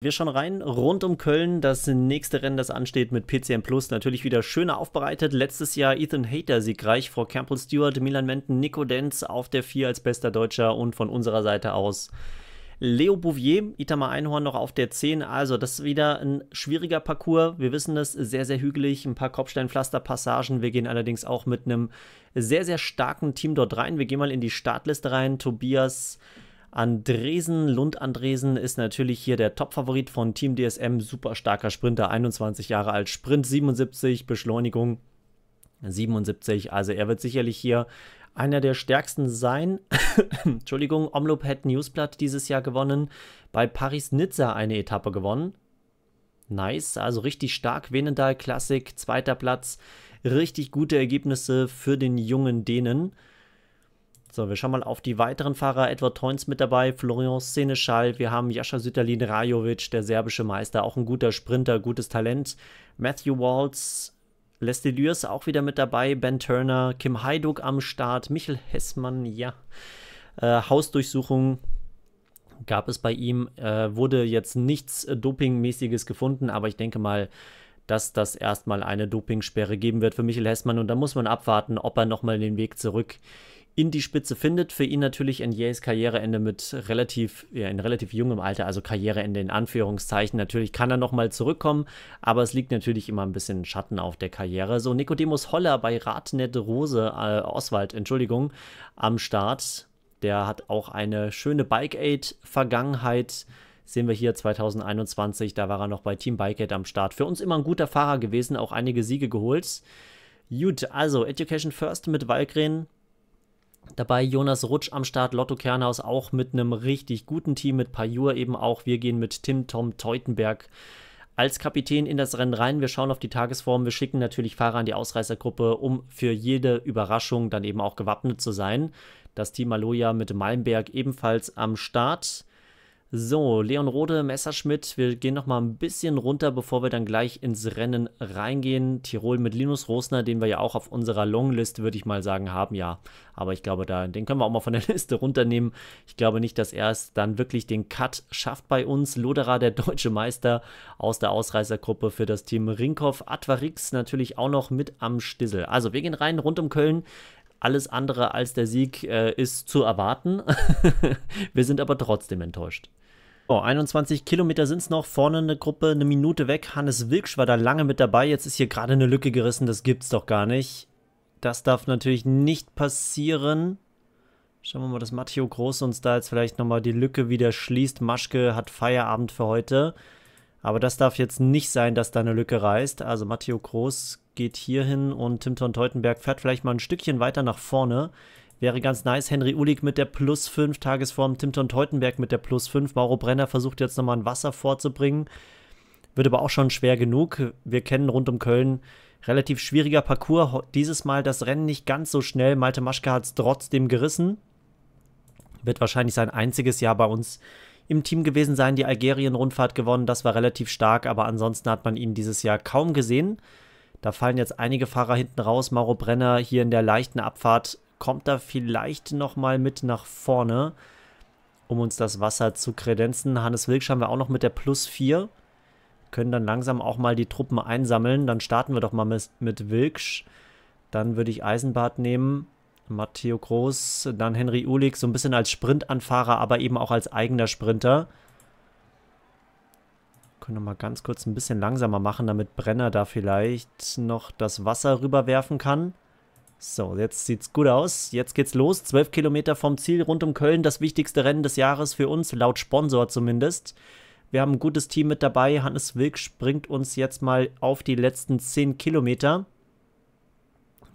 Wir schauen rein rund um Köln. Das nächste Rennen, das ansteht mit PCM Plus, natürlich wieder schöner aufbereitet. Letztes Jahr Ethan Hayter siegreich vor Campbell Stewart, Milan Menten, Nico Denz auf der 4 als bester Deutscher und von unserer Seite aus Leo Bouvier, Itamar Einhorn noch auf der 10. Also, das ist wieder ein schwieriger Parcours. Wir wissen es, sehr, sehr hügelig. Ein paar Kopfsteinpflasterpassagen. Wir gehen allerdings auch mit einem sehr, sehr starken Team dort rein. Wir gehen mal in die Startliste rein. Tobias. Andresen, Lund Andresen ist natürlich hier der Top-Favorit von Team DSM. Super starker Sprinter, 21 Jahre alt, Sprint 77, Beschleunigung 77. Also er wird sicherlich hier einer der stärksten sein. Entschuldigung, Omloop hat Newsblatt dieses Jahr gewonnen. Bei Paris-Nizza eine Etappe gewonnen. Nice, also richtig stark. Venendal klassik zweiter Platz. Richtig gute Ergebnisse für den jungen Dänen. So, wir schauen mal auf die weiteren Fahrer. Edward Toins mit dabei, Florian Seneschal, wir haben Jascha Sütterlin Rajovic, der serbische Meister, auch ein guter Sprinter, gutes Talent. Matthew Waltz, Leslie Lürs auch wieder mit dabei, Ben Turner, Kim Heiduk am Start, Michel Hessmann, ja. Äh, Hausdurchsuchung gab es bei ihm, äh, wurde jetzt nichts äh, Dopingmäßiges gefunden, aber ich denke mal, dass das erstmal eine Dopingsperre geben wird für Michel Hessmann und da muss man abwarten, ob er nochmal den Weg zurück in die Spitze findet. Für ihn natürlich Enyeis Karriereende mit relativ, ja, in relativ jungem Alter, also Karriereende in Anführungszeichen. Natürlich kann er nochmal zurückkommen, aber es liegt natürlich immer ein bisschen Schatten auf der Karriere. So, Nicodemus Holler bei Ratnet Rose, äh, Oswald, Entschuldigung, am Start. Der hat auch eine schöne Bike Aid Vergangenheit. Sehen wir hier 2021, da war er noch bei Team Bike Aid am Start. Für uns immer ein guter Fahrer gewesen, auch einige Siege geholt. Gut, also Education First mit Valgren, Dabei Jonas Rutsch am Start, Lotto Kernhaus auch mit einem richtig guten Team, mit Pajur eben auch. Wir gehen mit Tim Tom Teutenberg als Kapitän in das Rennen rein. Wir schauen auf die Tagesform. Wir schicken natürlich Fahrer an die Ausreißergruppe, um für jede Überraschung dann eben auch gewappnet zu sein. Das Team Maloja mit Malmberg ebenfalls am Start. So, Leon Rode, Messerschmidt, wir gehen noch mal ein bisschen runter, bevor wir dann gleich ins Rennen reingehen. Tirol mit Linus Rosner, den wir ja auch auf unserer Longlist, würde ich mal sagen, haben, ja. Aber ich glaube, da, den können wir auch mal von der Liste runternehmen. Ich glaube nicht, dass er es dann wirklich den Cut schafft bei uns. Loderer, der deutsche Meister aus der Ausreißergruppe für das Team Rinkhoff. Atvarix natürlich auch noch mit am Stissel. Also, wir gehen rein, rund um Köln. Alles andere als der Sieg äh, ist zu erwarten. wir sind aber trotzdem enttäuscht. Oh, 21 Kilometer sind es noch, vorne eine Gruppe, eine Minute weg. Hannes Wilksch war da lange mit dabei, jetzt ist hier gerade eine Lücke gerissen, das gibt's doch gar nicht. Das darf natürlich nicht passieren. Schauen wir mal, dass Matteo Groß uns da jetzt vielleicht nochmal die Lücke wieder schließt. Maschke hat Feierabend für heute. Aber das darf jetzt nicht sein, dass da eine Lücke reißt. Also Matteo Groß geht hier hin und Timton Teutenberg fährt vielleicht mal ein Stückchen weiter nach vorne. Wäre ganz nice. Henry Ulig mit der plus 5 Tagesform, Timton Teutenberg mit der plus 5. Mauro Brenner versucht jetzt nochmal ein Wasser vorzubringen. Wird aber auch schon schwer genug. Wir kennen rund um Köln relativ schwieriger Parcours. Dieses Mal das Rennen nicht ganz so schnell. Malte Maschke hat es trotzdem gerissen. Wird wahrscheinlich sein einziges Jahr bei uns im Team gewesen sein. Die Algerien-Rundfahrt gewonnen, das war relativ stark, aber ansonsten hat man ihn dieses Jahr kaum gesehen. Da fallen jetzt einige Fahrer hinten raus. Mauro Brenner hier in der leichten Abfahrt kommt da vielleicht nochmal mit nach vorne, um uns das Wasser zu kredenzen. Hannes Wilksch haben wir auch noch mit der Plus 4. Können dann langsam auch mal die Truppen einsammeln. Dann starten wir doch mal mit, mit Wilksch. Dann würde ich Eisenbart nehmen. Matteo Groß, dann Henry Ulig, so ein bisschen als Sprintanfahrer, aber eben auch als eigener Sprinter. Können wir mal ganz kurz ein bisschen langsamer machen, damit Brenner da vielleicht noch das Wasser rüberwerfen kann. So, jetzt sieht's gut aus. Jetzt geht's los. Zwölf Kilometer vom Ziel rund um Köln. Das wichtigste Rennen des Jahres für uns, laut Sponsor zumindest. Wir haben ein gutes Team mit dabei. Hannes Wilk springt uns jetzt mal auf die letzten zehn Kilometer.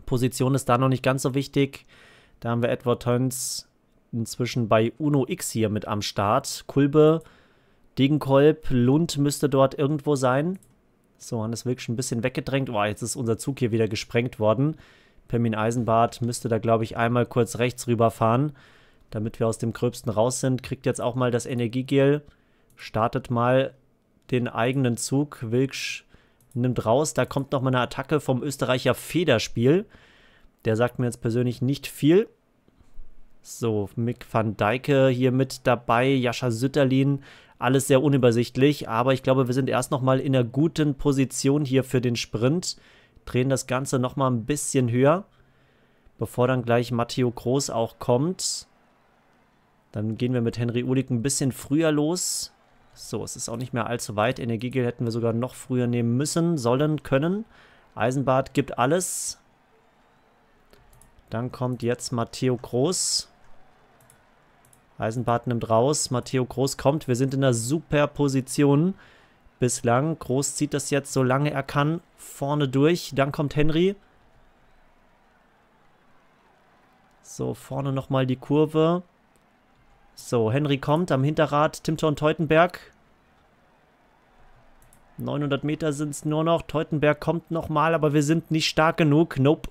Position ist da noch nicht ganz so wichtig. Da haben wir Edward Töns inzwischen bei Uno X hier mit am Start. Kulbe, Degenkolb, Lund müsste dort irgendwo sein. So, Hannes Wilk schon ein bisschen weggedrängt. Boah, jetzt ist unser Zug hier wieder gesprengt worden. Pirmin Eisenbart müsste da, glaube ich, einmal kurz rechts rüberfahren, damit wir aus dem Gröbsten raus sind. Kriegt jetzt auch mal das Energiegel, startet mal den eigenen Zug. Wilksch nimmt raus. Da kommt nochmal eine Attacke vom Österreicher Federspiel. Der sagt mir jetzt persönlich nicht viel. So, Mick van Dijke hier mit dabei, Jascha Sütterlin. Alles sehr unübersichtlich, aber ich glaube, wir sind erst nochmal in einer guten Position hier für den Sprint drehen das Ganze nochmal ein bisschen höher, bevor dann gleich Matteo Groß auch kommt. Dann gehen wir mit Henry Ulig ein bisschen früher los. So, es ist auch nicht mehr allzu weit. Energiegel hätten wir sogar noch früher nehmen müssen, sollen, können. Eisenbart gibt alles. Dann kommt jetzt Matteo Groß. Eisenbart nimmt raus. Matteo Groß kommt. Wir sind in einer super Position bislang. Groß zieht das jetzt, solange er kann, vorne durch. Dann kommt Henry. So, vorne nochmal die Kurve. So, Henry kommt am Hinterrad. Timton Teutenberg. 900 Meter sind es nur noch. Teutenberg kommt nochmal, aber wir sind nicht stark genug. Nope.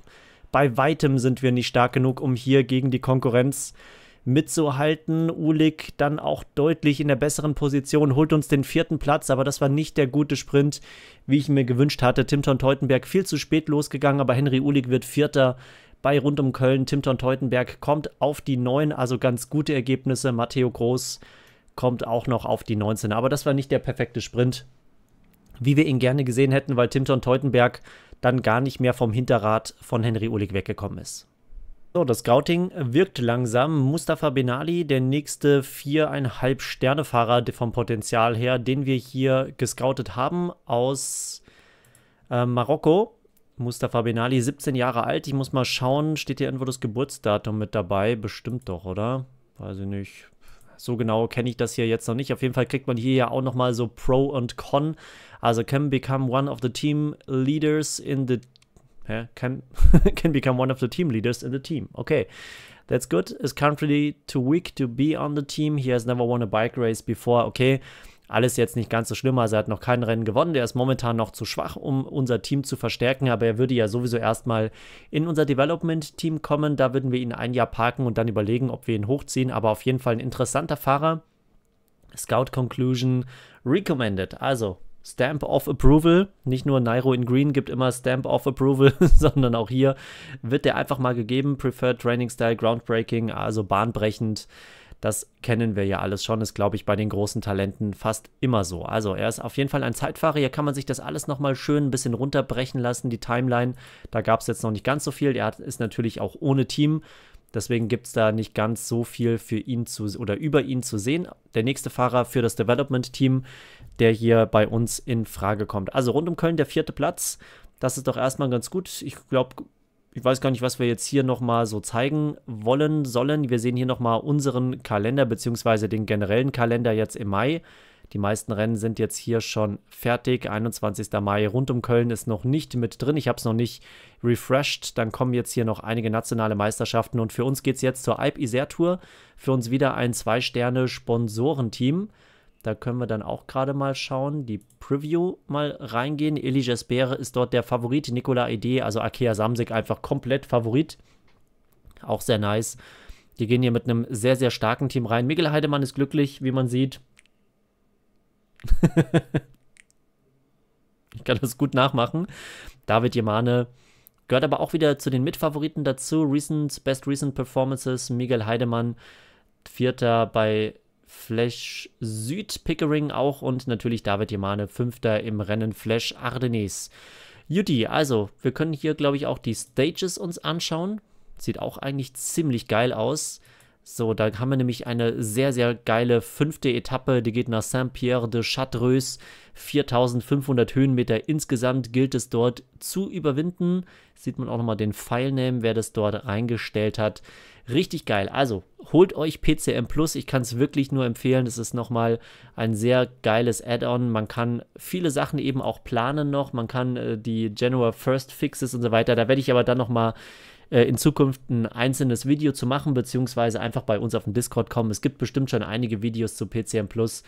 Bei weitem sind wir nicht stark genug, um hier gegen die Konkurrenz zu mitzuhalten. Ulik dann auch deutlich in der besseren Position, holt uns den vierten Platz, aber das war nicht der gute Sprint, wie ich mir gewünscht hatte. Timton Teutenberg viel zu spät losgegangen, aber Henry Ulik wird Vierter bei Rund um Köln. Timton Teutenberg kommt auf die neun, also ganz gute Ergebnisse. Matteo Groß kommt auch noch auf die 19, aber das war nicht der perfekte Sprint, wie wir ihn gerne gesehen hätten, weil Timton Teutenberg dann gar nicht mehr vom Hinterrad von Henry Ulig weggekommen ist. So, das Scouting wirkt langsam. Mustafa Benali, der nächste viereinhalb Sterne-Fahrer vom Potenzial her, den wir hier gescoutet haben aus äh, Marokko. Mustafa Benali, 17 Jahre alt. Ich muss mal schauen, steht hier irgendwo das Geburtsdatum mit dabei? Bestimmt doch, oder? Weiß ich nicht. So genau kenne ich das hier jetzt noch nicht. Auf jeden Fall kriegt man hier ja auch nochmal so Pro und Con. Also can become one of the team leaders in the ja, can can become one of the team leaders in the team. Okay, that's good. Is currently too weak to be on the team. He has never won a bike race before. Okay, alles jetzt nicht ganz so schlimm. Also er hat noch kein Rennen gewonnen. Der ist momentan noch zu schwach, um unser Team zu verstärken. Aber er würde ja sowieso erstmal in unser Development-Team kommen. Da würden wir ihn ein Jahr parken und dann überlegen, ob wir ihn hochziehen. Aber auf jeden Fall ein interessanter Fahrer. Scout Conclusion recommended. Also Stamp of Approval. Nicht nur Nairo in Green gibt immer Stamp of Approval, sondern auch hier wird der einfach mal gegeben. Preferred Training Style, Groundbreaking, also bahnbrechend. Das kennen wir ja alles schon, ist glaube ich bei den großen Talenten fast immer so. Also er ist auf jeden Fall ein Zeitfahrer, hier kann man sich das alles nochmal schön ein bisschen runterbrechen lassen, die Timeline. Da gab es jetzt noch nicht ganz so viel, er ist natürlich auch ohne Team, Deswegen gibt es da nicht ganz so viel für ihn zu oder über ihn zu sehen. Der nächste Fahrer für das Development Team der hier bei uns in Frage kommt. Also rund um Köln der vierte Platz. Das ist doch erstmal ganz gut. Ich glaube, ich weiß gar nicht, was wir jetzt hier nochmal so zeigen wollen, sollen. Wir sehen hier nochmal unseren Kalender, beziehungsweise den generellen Kalender jetzt im Mai. Die meisten Rennen sind jetzt hier schon fertig. 21. Mai rund um Köln ist noch nicht mit drin. Ich habe es noch nicht refreshed. Dann kommen jetzt hier noch einige nationale Meisterschaften. Und für uns geht es jetzt zur Alp Isère Tour. Für uns wieder ein Zwei-Sterne-Sponsorenteam. Da können wir dann auch gerade mal schauen, die Preview mal reingehen. Elias Bäre ist dort der Favorit, Nikola Ede, also Akea Samsik einfach komplett Favorit. Auch sehr nice. Die gehen hier mit einem sehr, sehr starken Team rein. Miguel Heidemann ist glücklich, wie man sieht. ich kann das gut nachmachen. David Jemane gehört aber auch wieder zu den Mitfavoriten dazu. Recent, Best Recent Performances, Miguel Heidemann, Vierter bei Flash Süd Pickering auch und natürlich David Jemane, Fünfter im Rennen Flash Ardennes. Juti, also wir können hier, glaube ich, auch die Stages uns anschauen. Sieht auch eigentlich ziemlich geil aus. So, da haben wir nämlich eine sehr, sehr geile fünfte Etappe. Die geht nach Saint-Pierre de Chartreuse. 4500 Höhenmeter insgesamt gilt es dort zu überwinden. Sieht man auch nochmal den Pfeilname, wer das dort reingestellt hat. Richtig geil. Also holt euch PCM Plus. Ich kann es wirklich nur empfehlen. Das ist nochmal ein sehr geiles Add-on. Man kann viele Sachen eben auch planen noch. Man kann äh, die January First Fixes und so weiter. Da werde ich aber dann nochmal äh, in Zukunft ein einzelnes Video zu machen, beziehungsweise einfach bei uns auf dem Discord kommen. Es gibt bestimmt schon einige Videos zu PCM Plus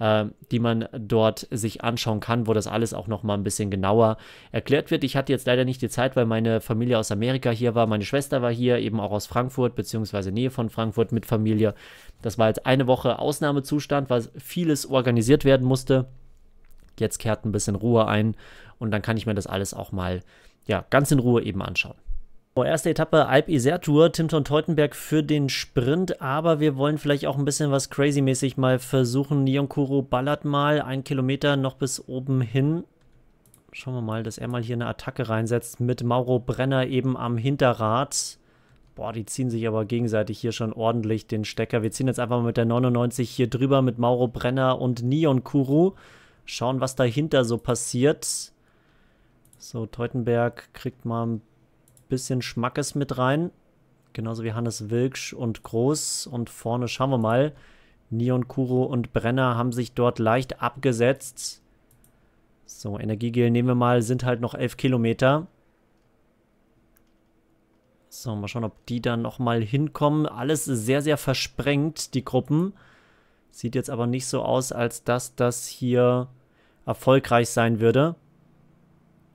äh, die man dort sich anschauen kann, wo das alles auch nochmal ein bisschen genauer erklärt wird. Ich hatte jetzt leider nicht die Zeit, weil meine Familie aus Amerika hier war, meine Schwester war hier, eben auch aus Frankfurt, beziehungsweise Nähe von Frankfurt mit Familie. Das war jetzt eine Woche Ausnahmezustand, weil vieles organisiert werden musste. Jetzt kehrt ein bisschen Ruhe ein und dann kann ich mir das alles auch mal ja, ganz in Ruhe eben anschauen. Oh, erste Etappe Alp Isère Tour, Timton Teutenberg für den Sprint, aber wir wollen vielleicht auch ein bisschen was crazy-mäßig mal versuchen. Nionkuro ballert mal einen Kilometer noch bis oben hin. Schauen wir mal, dass er mal hier eine Attacke reinsetzt mit Mauro Brenner eben am Hinterrad. Boah, die ziehen sich aber gegenseitig hier schon ordentlich den Stecker. Wir ziehen jetzt einfach mal mit der 99 hier drüber mit Mauro Brenner und Nionkuro. Schauen, was dahinter so passiert. So, Teutenberg kriegt mal ein bisschen Schmackes mit rein. Genauso wie Hannes Wilksch und Groß. Und vorne schauen wir mal. Neon Kuro und Brenner haben sich dort leicht abgesetzt. So, Energiegel nehmen wir mal, sind halt noch 11 Kilometer. So, mal schauen, ob die dann nochmal hinkommen. Alles sehr, sehr versprengt, die Gruppen. Sieht jetzt aber nicht so aus, als dass das hier erfolgreich sein würde.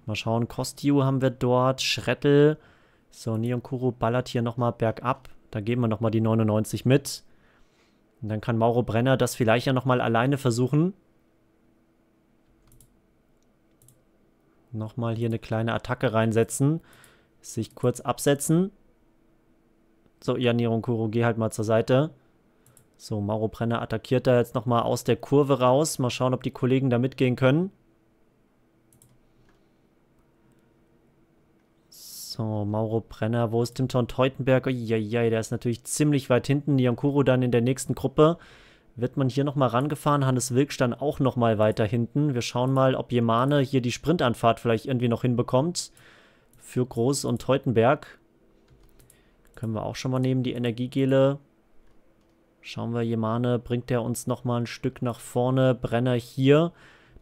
Mal schauen, Kostiu haben wir dort, Schrettel. So, Neon ballert hier nochmal bergab. Da geben wir nochmal die 99 mit. Und dann kann Mauro Brenner das vielleicht ja nochmal alleine versuchen. Nochmal hier eine kleine Attacke reinsetzen. Sich kurz absetzen. So, ja, Neon geh halt mal zur Seite. So, Mauro Brenner attackiert da jetzt nochmal aus der Kurve raus. Mal schauen, ob die Kollegen da mitgehen können. So, Mauro Brenner, wo ist Tim Teutenberg? Uiuiui, der ist natürlich ziemlich weit hinten. Jankuro dann in der nächsten Gruppe. Wird man hier nochmal rangefahren? Hannes Wilksch dann auch nochmal weiter hinten. Wir schauen mal, ob Jemane hier die Sprintanfahrt vielleicht irgendwie noch hinbekommt. Für Groß und Teutenberg. Können wir auch schon mal nehmen, die Energiegele. Schauen wir, Jemane bringt er uns nochmal ein Stück nach vorne. Brenner hier.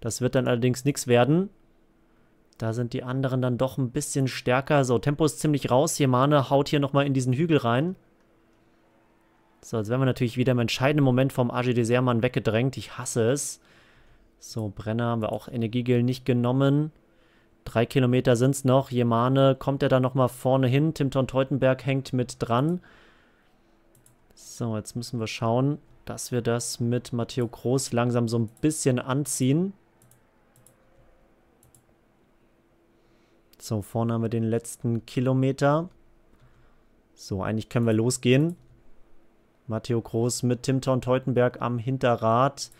Das wird dann allerdings nichts werden. Da sind die anderen dann doch ein bisschen stärker. So, Tempo ist ziemlich raus. Jemane haut hier nochmal in diesen Hügel rein. So, jetzt werden wir natürlich wieder im entscheidenden Moment vom AG Desermann weggedrängt. Ich hasse es. So, Brenner haben wir auch Energiegel nicht genommen. Drei Kilometer sind es noch. Jemane kommt er da nochmal vorne hin. Timton Teutenberg hängt mit dran. So, jetzt müssen wir schauen, dass wir das mit Matteo Groß langsam so ein bisschen anziehen. So, vorne haben wir den letzten Kilometer. So, eigentlich können wir losgehen. Matteo Groß mit Tim Teutenberg am Hinterrad,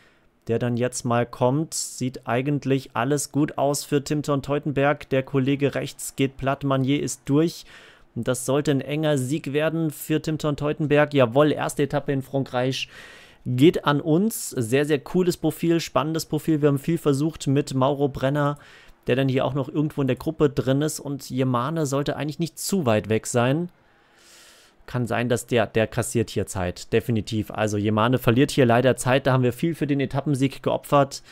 der dann jetzt mal kommt. Sieht eigentlich alles gut aus für Tim Teutenberg. Der Kollege rechts geht platt, Manier ist durch. Und das sollte ein enger Sieg werden für Tim Teutenberg. Jawohl, erste Etappe in Frankreich geht an uns. Sehr, sehr cooles Profil, spannendes Profil. Wir haben viel versucht mit Mauro Brenner, der dann hier auch noch irgendwo in der Gruppe drin ist. Und Yemane sollte eigentlich nicht zu weit weg sein. Kann sein, dass der, der kassiert hier Zeit, definitiv. Also Yemane verliert hier leider Zeit, da haben wir viel für den Etappensieg geopfert.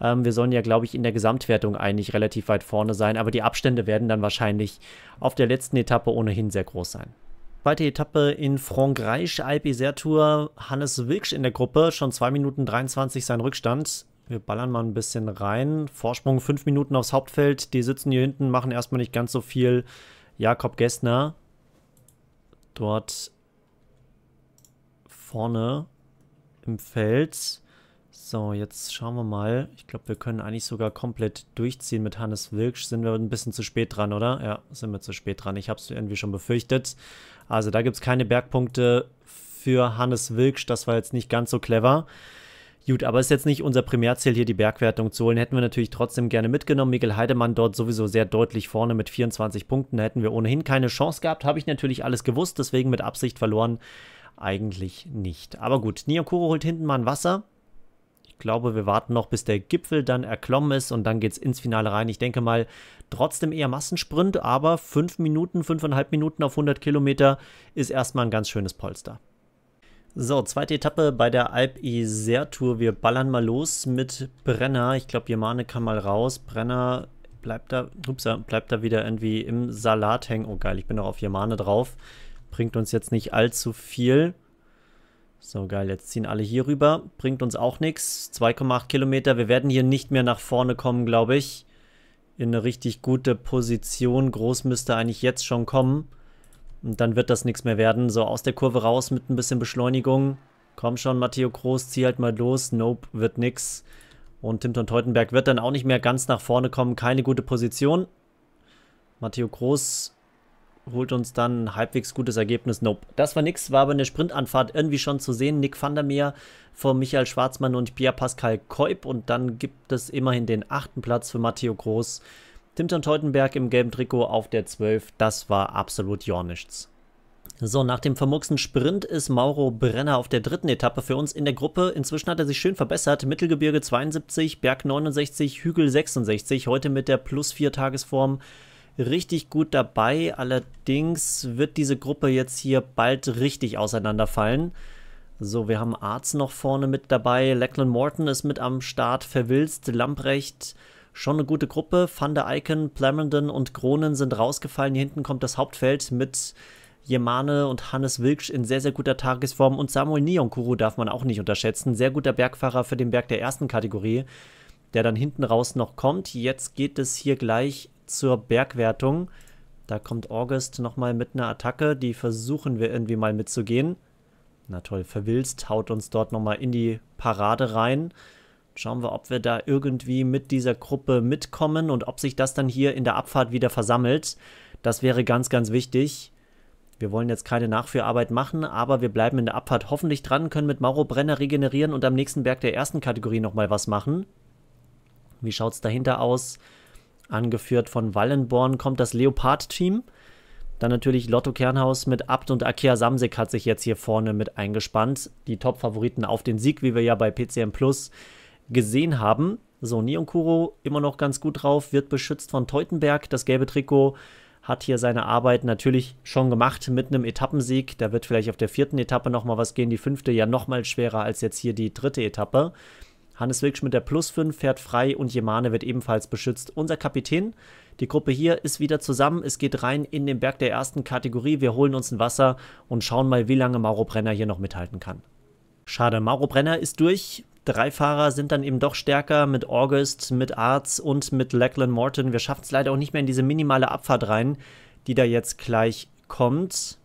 Ähm, wir sollen ja, glaube ich, in der Gesamtwertung eigentlich relativ weit vorne sein, aber die Abstände werden dann wahrscheinlich auf der letzten Etappe ohnehin sehr groß sein. Zweite Etappe in Frankreich, Alpe Tour, Hannes Wilksch in der Gruppe, schon 2 Minuten 23 sein Rückstand. Wir ballern mal ein bisschen rein. Vorsprung 5 Minuten aufs Hauptfeld. Die sitzen hier hinten, machen erstmal nicht ganz so viel. Jakob Gessner. Dort vorne im Feld. So, jetzt schauen wir mal. Ich glaube, wir können eigentlich sogar komplett durchziehen mit Hannes Wilksch. Sind wir ein bisschen zu spät dran, oder? Ja, sind wir zu spät dran. Ich habe es irgendwie schon befürchtet. Also da gibt es keine Bergpunkte für Hannes Wilksch. Das war jetzt nicht ganz so clever. Gut, aber ist jetzt nicht unser Primärziel, hier die Bergwertung zu holen. Hätten wir natürlich trotzdem gerne mitgenommen. Miguel Heidemann dort sowieso sehr deutlich vorne mit 24 Punkten. Da hätten wir ohnehin keine Chance gehabt. Habe ich natürlich alles gewusst, deswegen mit Absicht verloren. Eigentlich nicht. Aber gut, Niyokuro holt hinten mal ein Wasser. Ich glaube, wir warten noch, bis der Gipfel dann erklommen ist und dann geht es ins Finale rein. Ich denke mal, trotzdem eher Massensprint, aber 5 Minuten, 5,5 Minuten auf 100 Kilometer ist erstmal ein ganz schönes Polster. So, zweite Etappe bei der Alp Isère Tour. Wir ballern mal los mit Brenner. Ich glaube, Jemane kann mal raus. Brenner bleibt da, ups, bleibt da wieder irgendwie im Salat hängen. Oh geil, ich bin noch auf Jemane drauf. Bringt uns jetzt nicht allzu viel. So geil, jetzt ziehen alle hier rüber. Bringt uns auch nichts. 2,8 Kilometer. Wir werden hier nicht mehr nach vorne kommen, glaube ich. In eine richtig gute Position. Groß müsste eigentlich jetzt schon kommen. Und dann wird das nichts mehr werden. So aus der Kurve raus mit ein bisschen Beschleunigung. Komm schon, Matteo Groß, zieh halt mal los. Nope, wird nix. Und Timton Teutenberg wird dann auch nicht mehr ganz nach vorne kommen. Keine gute Position. Matteo Groß holt uns dann ein halbwegs gutes Ergebnis. Nope. Das war nix, war aber eine Sprintanfahrt irgendwie schon zu sehen. Nick van der Meer vor Michael Schwarzmann und Pierre Pascal Keub. Und dann gibt es immerhin den achten Platz für Matteo Groß. Timton Teutenberg im gelben Trikot auf der 12, das war absolut jornichts. So, nach dem vermurksten Sprint ist Mauro Brenner auf der dritten Etappe für uns in der Gruppe. Inzwischen hat er sich schön verbessert. Mittelgebirge 72, Berg 69, Hügel 66. Heute mit der plus 4 Tagesform richtig gut dabei. Allerdings wird diese Gruppe jetzt hier bald richtig auseinanderfallen. So, wir haben Arz noch vorne mit dabei. Lachlan Morton ist mit am Start. Verwilzt, Lamprecht, schon eine gute Gruppe. Van der Eycken, Plamondon und Gronen sind rausgefallen. Hier hinten kommt das Hauptfeld mit Jemane und Hannes Wilksch in sehr, sehr guter Tagesform. Und Samuel Nionkuru darf man auch nicht unterschätzen. Sehr guter Bergfahrer für den Berg der ersten Kategorie, der dann hinten raus noch kommt. Jetzt geht es hier gleich zur Bergwertung. Da kommt August nochmal mit einer Attacke. Die versuchen wir irgendwie mal mitzugehen. Na toll, verwilzt, haut uns dort nochmal in die Parade rein. Schauen wir, ob wir da irgendwie mit dieser Gruppe mitkommen und ob sich das dann hier in der Abfahrt wieder versammelt. Das wäre ganz, ganz wichtig. Wir wollen jetzt keine Nachführarbeit machen, aber wir bleiben in der Abfahrt hoffentlich dran, können mit Mauro Brenner regenerieren und am nächsten Berg der ersten Kategorie nochmal was machen. Wie schaut es dahinter aus? Angeführt von Wallenborn kommt das Leopard-Team. Dann natürlich Lotto Kernhaus mit Abt und Akea Samsek hat sich jetzt hier vorne mit eingespannt. Die Top-Favoriten auf den Sieg, wie wir ja bei PCM Plus gesehen haben. So, Neon Kuro immer noch ganz gut drauf, wird beschützt von Teutenberg. Das gelbe Trikot hat hier seine Arbeit natürlich schon gemacht mit einem Etappensieg. Da wird vielleicht auf der vierten Etappe nochmal was gehen. Die fünfte ja nochmal schwerer als jetzt hier die dritte Etappe. Hannes Wilksch mit der Plus 5 fährt frei und Jemane wird ebenfalls beschützt. Unser Kapitän, die Gruppe hier ist wieder zusammen. Es geht rein in den Berg der ersten Kategorie. Wir holen uns ein Wasser und schauen mal, wie lange Mauro Brenner hier noch mithalten kann. Schade, Mauro Brenner ist durch drei Fahrer sind dann eben doch stärker mit August, mit Arz und mit Lachlan Morton. Wir schaffen es leider auch nicht mehr in diese minimale Abfahrt rein, die da jetzt gleich kommt.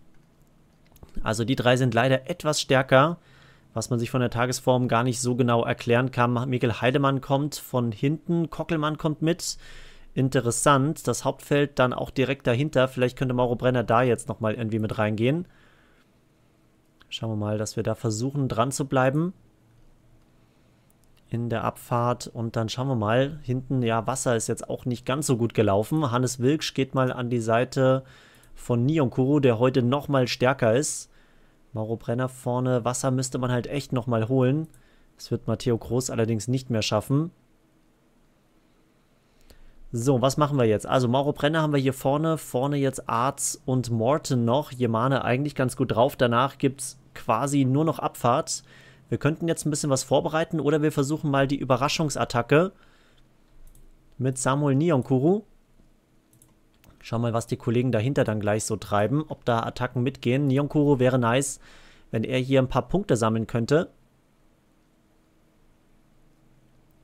Also die drei sind leider etwas stärker, was man sich von der Tagesform gar nicht so genau erklären kann. Mikkel Heidemann kommt von hinten, Kockelmann kommt mit. Interessant, das Hauptfeld dann auch direkt dahinter. Vielleicht könnte Mauro Brenner da jetzt nochmal irgendwie mit reingehen. Schauen wir mal, dass wir da versuchen, dran zu bleiben in der Abfahrt und dann schauen wir mal. Hinten, ja, Wasser ist jetzt auch nicht ganz so gut gelaufen. Hannes Wilksch geht mal an die Seite von Neon der heute nochmal stärker ist. Mauro Brenner vorne, Wasser müsste man halt echt nochmal holen. Das wird Matteo Groß allerdings nicht mehr schaffen. So, was machen wir jetzt? Also Mauro Brenner haben wir hier vorne, vorne jetzt Arz und Morton noch. Jemane eigentlich ganz gut drauf, danach gibt es quasi nur noch Abfahrt. Wir könnten jetzt ein bisschen was vorbereiten oder wir versuchen mal die Überraschungsattacke mit Samuel Nionkuru. Schau mal, was die Kollegen dahinter dann gleich so treiben, ob da Attacken mitgehen. Nionkuru wäre nice, wenn er hier ein paar Punkte sammeln könnte.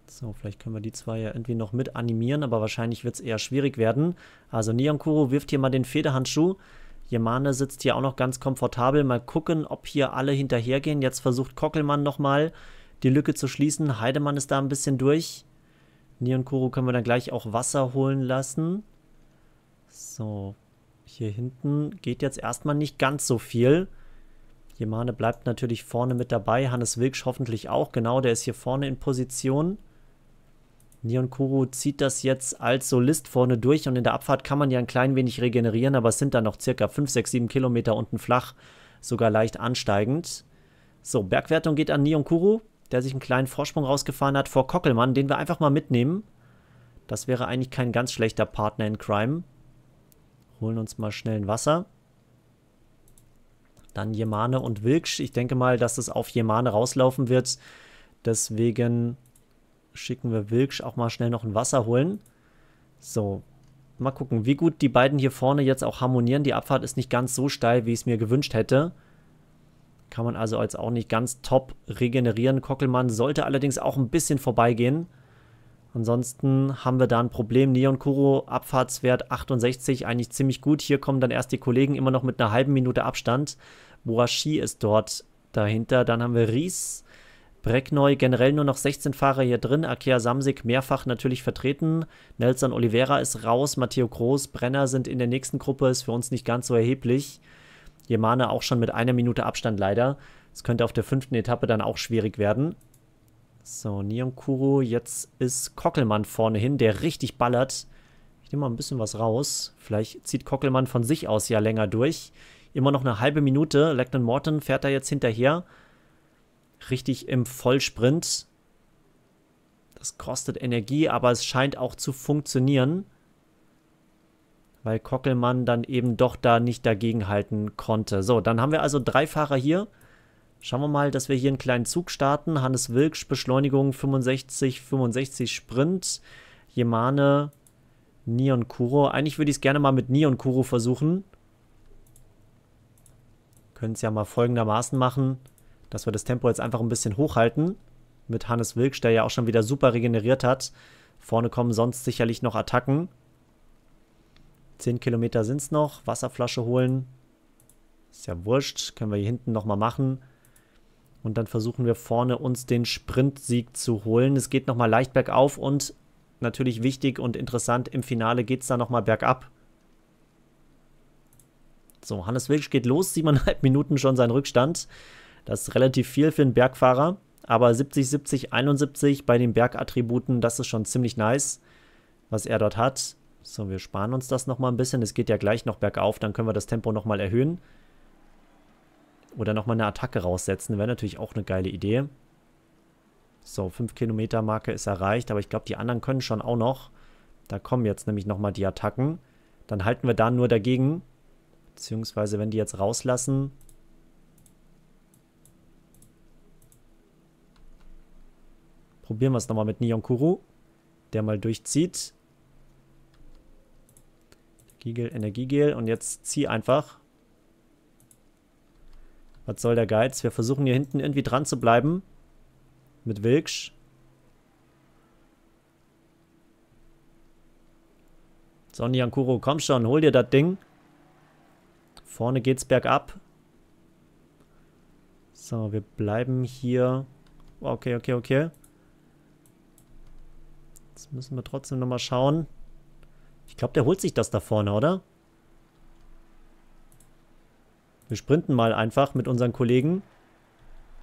So, vielleicht können wir die zwei ja irgendwie noch mit animieren, aber wahrscheinlich wird es eher schwierig werden. Also Nionkuru wirft hier mal den Federhandschuh. Jemane sitzt hier auch noch ganz komfortabel. Mal gucken, ob hier alle hinterhergehen. Jetzt versucht Kockelmann nochmal die Lücke zu schließen. Heidemann ist da ein bisschen durch. Nion können wir dann gleich auch Wasser holen lassen. So, hier hinten geht jetzt erstmal nicht ganz so viel. Jemane bleibt natürlich vorne mit dabei. Hannes Wilksch hoffentlich auch. Genau, der ist hier vorne in Position. Neon Kuro zieht das jetzt als Solist vorne durch und in der Abfahrt kann man ja ein klein wenig regenerieren, aber es sind dann noch circa 5, 6, 7 Kilometer unten flach, sogar leicht ansteigend. So, Bergwertung geht an Neon Kuro, der sich einen kleinen Vorsprung rausgefahren hat vor Kockelmann, den wir einfach mal mitnehmen. Das wäre eigentlich kein ganz schlechter Partner in Crime. Holen uns mal schnell ein Wasser. Dann Jemane und Wilksch. Ich denke mal, dass es auf Jemane rauslaufen wird. Deswegen schicken wir Wilksch auch mal schnell noch ein Wasser holen. So, mal gucken, wie gut die beiden hier vorne jetzt auch harmonieren. Die Abfahrt ist nicht ganz so steil, wie ich es mir gewünscht hätte. Kann man also jetzt auch nicht ganz top regenerieren. Kockelmann sollte allerdings auch ein bisschen vorbeigehen. Ansonsten haben wir da ein Problem. Neon Kuro, Abfahrtswert 68, eigentlich ziemlich gut. Hier kommen dann erst die Kollegen immer noch mit einer halben Minute Abstand. Boashi ist dort dahinter. Dann haben wir Ries Breckneu generell nur noch 16 Fahrer hier drin. Akea Samsig mehrfach natürlich vertreten. Nelson Oliveira ist raus. Matteo Groß, Brenner sind in der nächsten Gruppe. Ist für uns nicht ganz so erheblich. Jemane auch schon mit einer Minute Abstand leider. Das könnte auf der fünften Etappe dann auch schwierig werden. So, Nionkuru. Jetzt ist Kockelmann vorne hin, der richtig ballert. Ich nehme mal ein bisschen was raus. Vielleicht zieht Kockelmann von sich aus ja länger durch. Immer noch eine halbe Minute. Lachlan Morton fährt da jetzt hinterher richtig im Vollsprint. Das kostet Energie, aber es scheint auch zu funktionieren, weil Kockelmann dann eben doch da nicht dagegenhalten konnte. So, dann haben wir also drei Fahrer hier. Schauen wir mal, dass wir hier einen kleinen Zug starten. Hannes Wilksch, Beschleunigung 65, 65 Sprint. Jemane, Nion Kuro. Eigentlich würde ich es gerne mal mit Nion Kuro versuchen. Können es ja mal folgendermaßen machen dass wir das Tempo jetzt einfach ein bisschen hochhalten. Mit Hannes Wilksch, der ja auch schon wieder super regeneriert hat. Vorne kommen sonst sicherlich noch Attacken. Zehn Kilometer sind es noch. Wasserflasche holen. Ist ja wurscht. Können wir hier hinten nochmal machen. Und dann versuchen wir vorne uns den Sprintsieg zu holen. Es geht nochmal leicht bergauf und natürlich wichtig und interessant, im Finale geht es dann nochmal bergab. So, Hannes Wilksch geht los. Siebeneinhalb Minuten schon sein Rückstand. Das ist relativ viel für einen Bergfahrer, aber 70, 70, 71 bei den Bergattributen, das ist schon ziemlich nice, was er dort hat. So, wir sparen uns das nochmal ein bisschen. Es geht ja gleich noch bergauf, dann können wir das Tempo nochmal erhöhen. Oder nochmal eine Attacke raussetzen, wäre natürlich auch eine geile Idee. So, 5 Kilometer Marke ist erreicht, aber ich glaube, die anderen können schon auch noch. Da kommen jetzt nämlich nochmal die Attacken. Dann halten wir da nur dagegen. Beziehungsweise, wenn die jetzt rauslassen, Probieren wir es nochmal mit Neon Kuru. Der mal durchzieht. Energiegel, Energiegel. Und jetzt zieh einfach. Was soll der Geiz? Wir versuchen hier hinten irgendwie dran zu bleiben. Mit Wilksch. So, Niankuro, komm schon, hol dir das Ding. Vorne geht's bergab. So, wir bleiben hier. Okay, okay, okay. Jetzt müssen wir trotzdem nochmal schauen. Ich glaube, der holt sich das da vorne, oder? Wir sprinten mal einfach mit unseren Kollegen.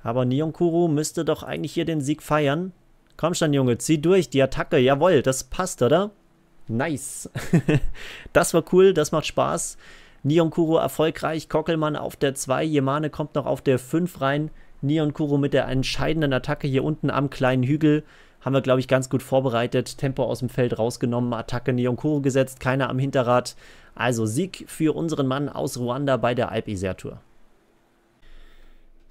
Aber Nionkuru müsste doch eigentlich hier den Sieg feiern. Komm schon, Junge, zieh durch, die Attacke, jawohl, das passt, oder? Nice. das war cool, das macht Spaß. Nionkuru erfolgreich, Kockelmann auf der 2, Yemane kommt noch auf der 5 rein. Nionkuru mit der entscheidenden Attacke hier unten am kleinen Hügel haben wir, glaube ich, ganz gut vorbereitet. Tempo aus dem Feld rausgenommen, Attacke Neonkoro gesetzt, keiner am Hinterrad. Also Sieg für unseren Mann aus Ruanda bei der Alp Isère Tour.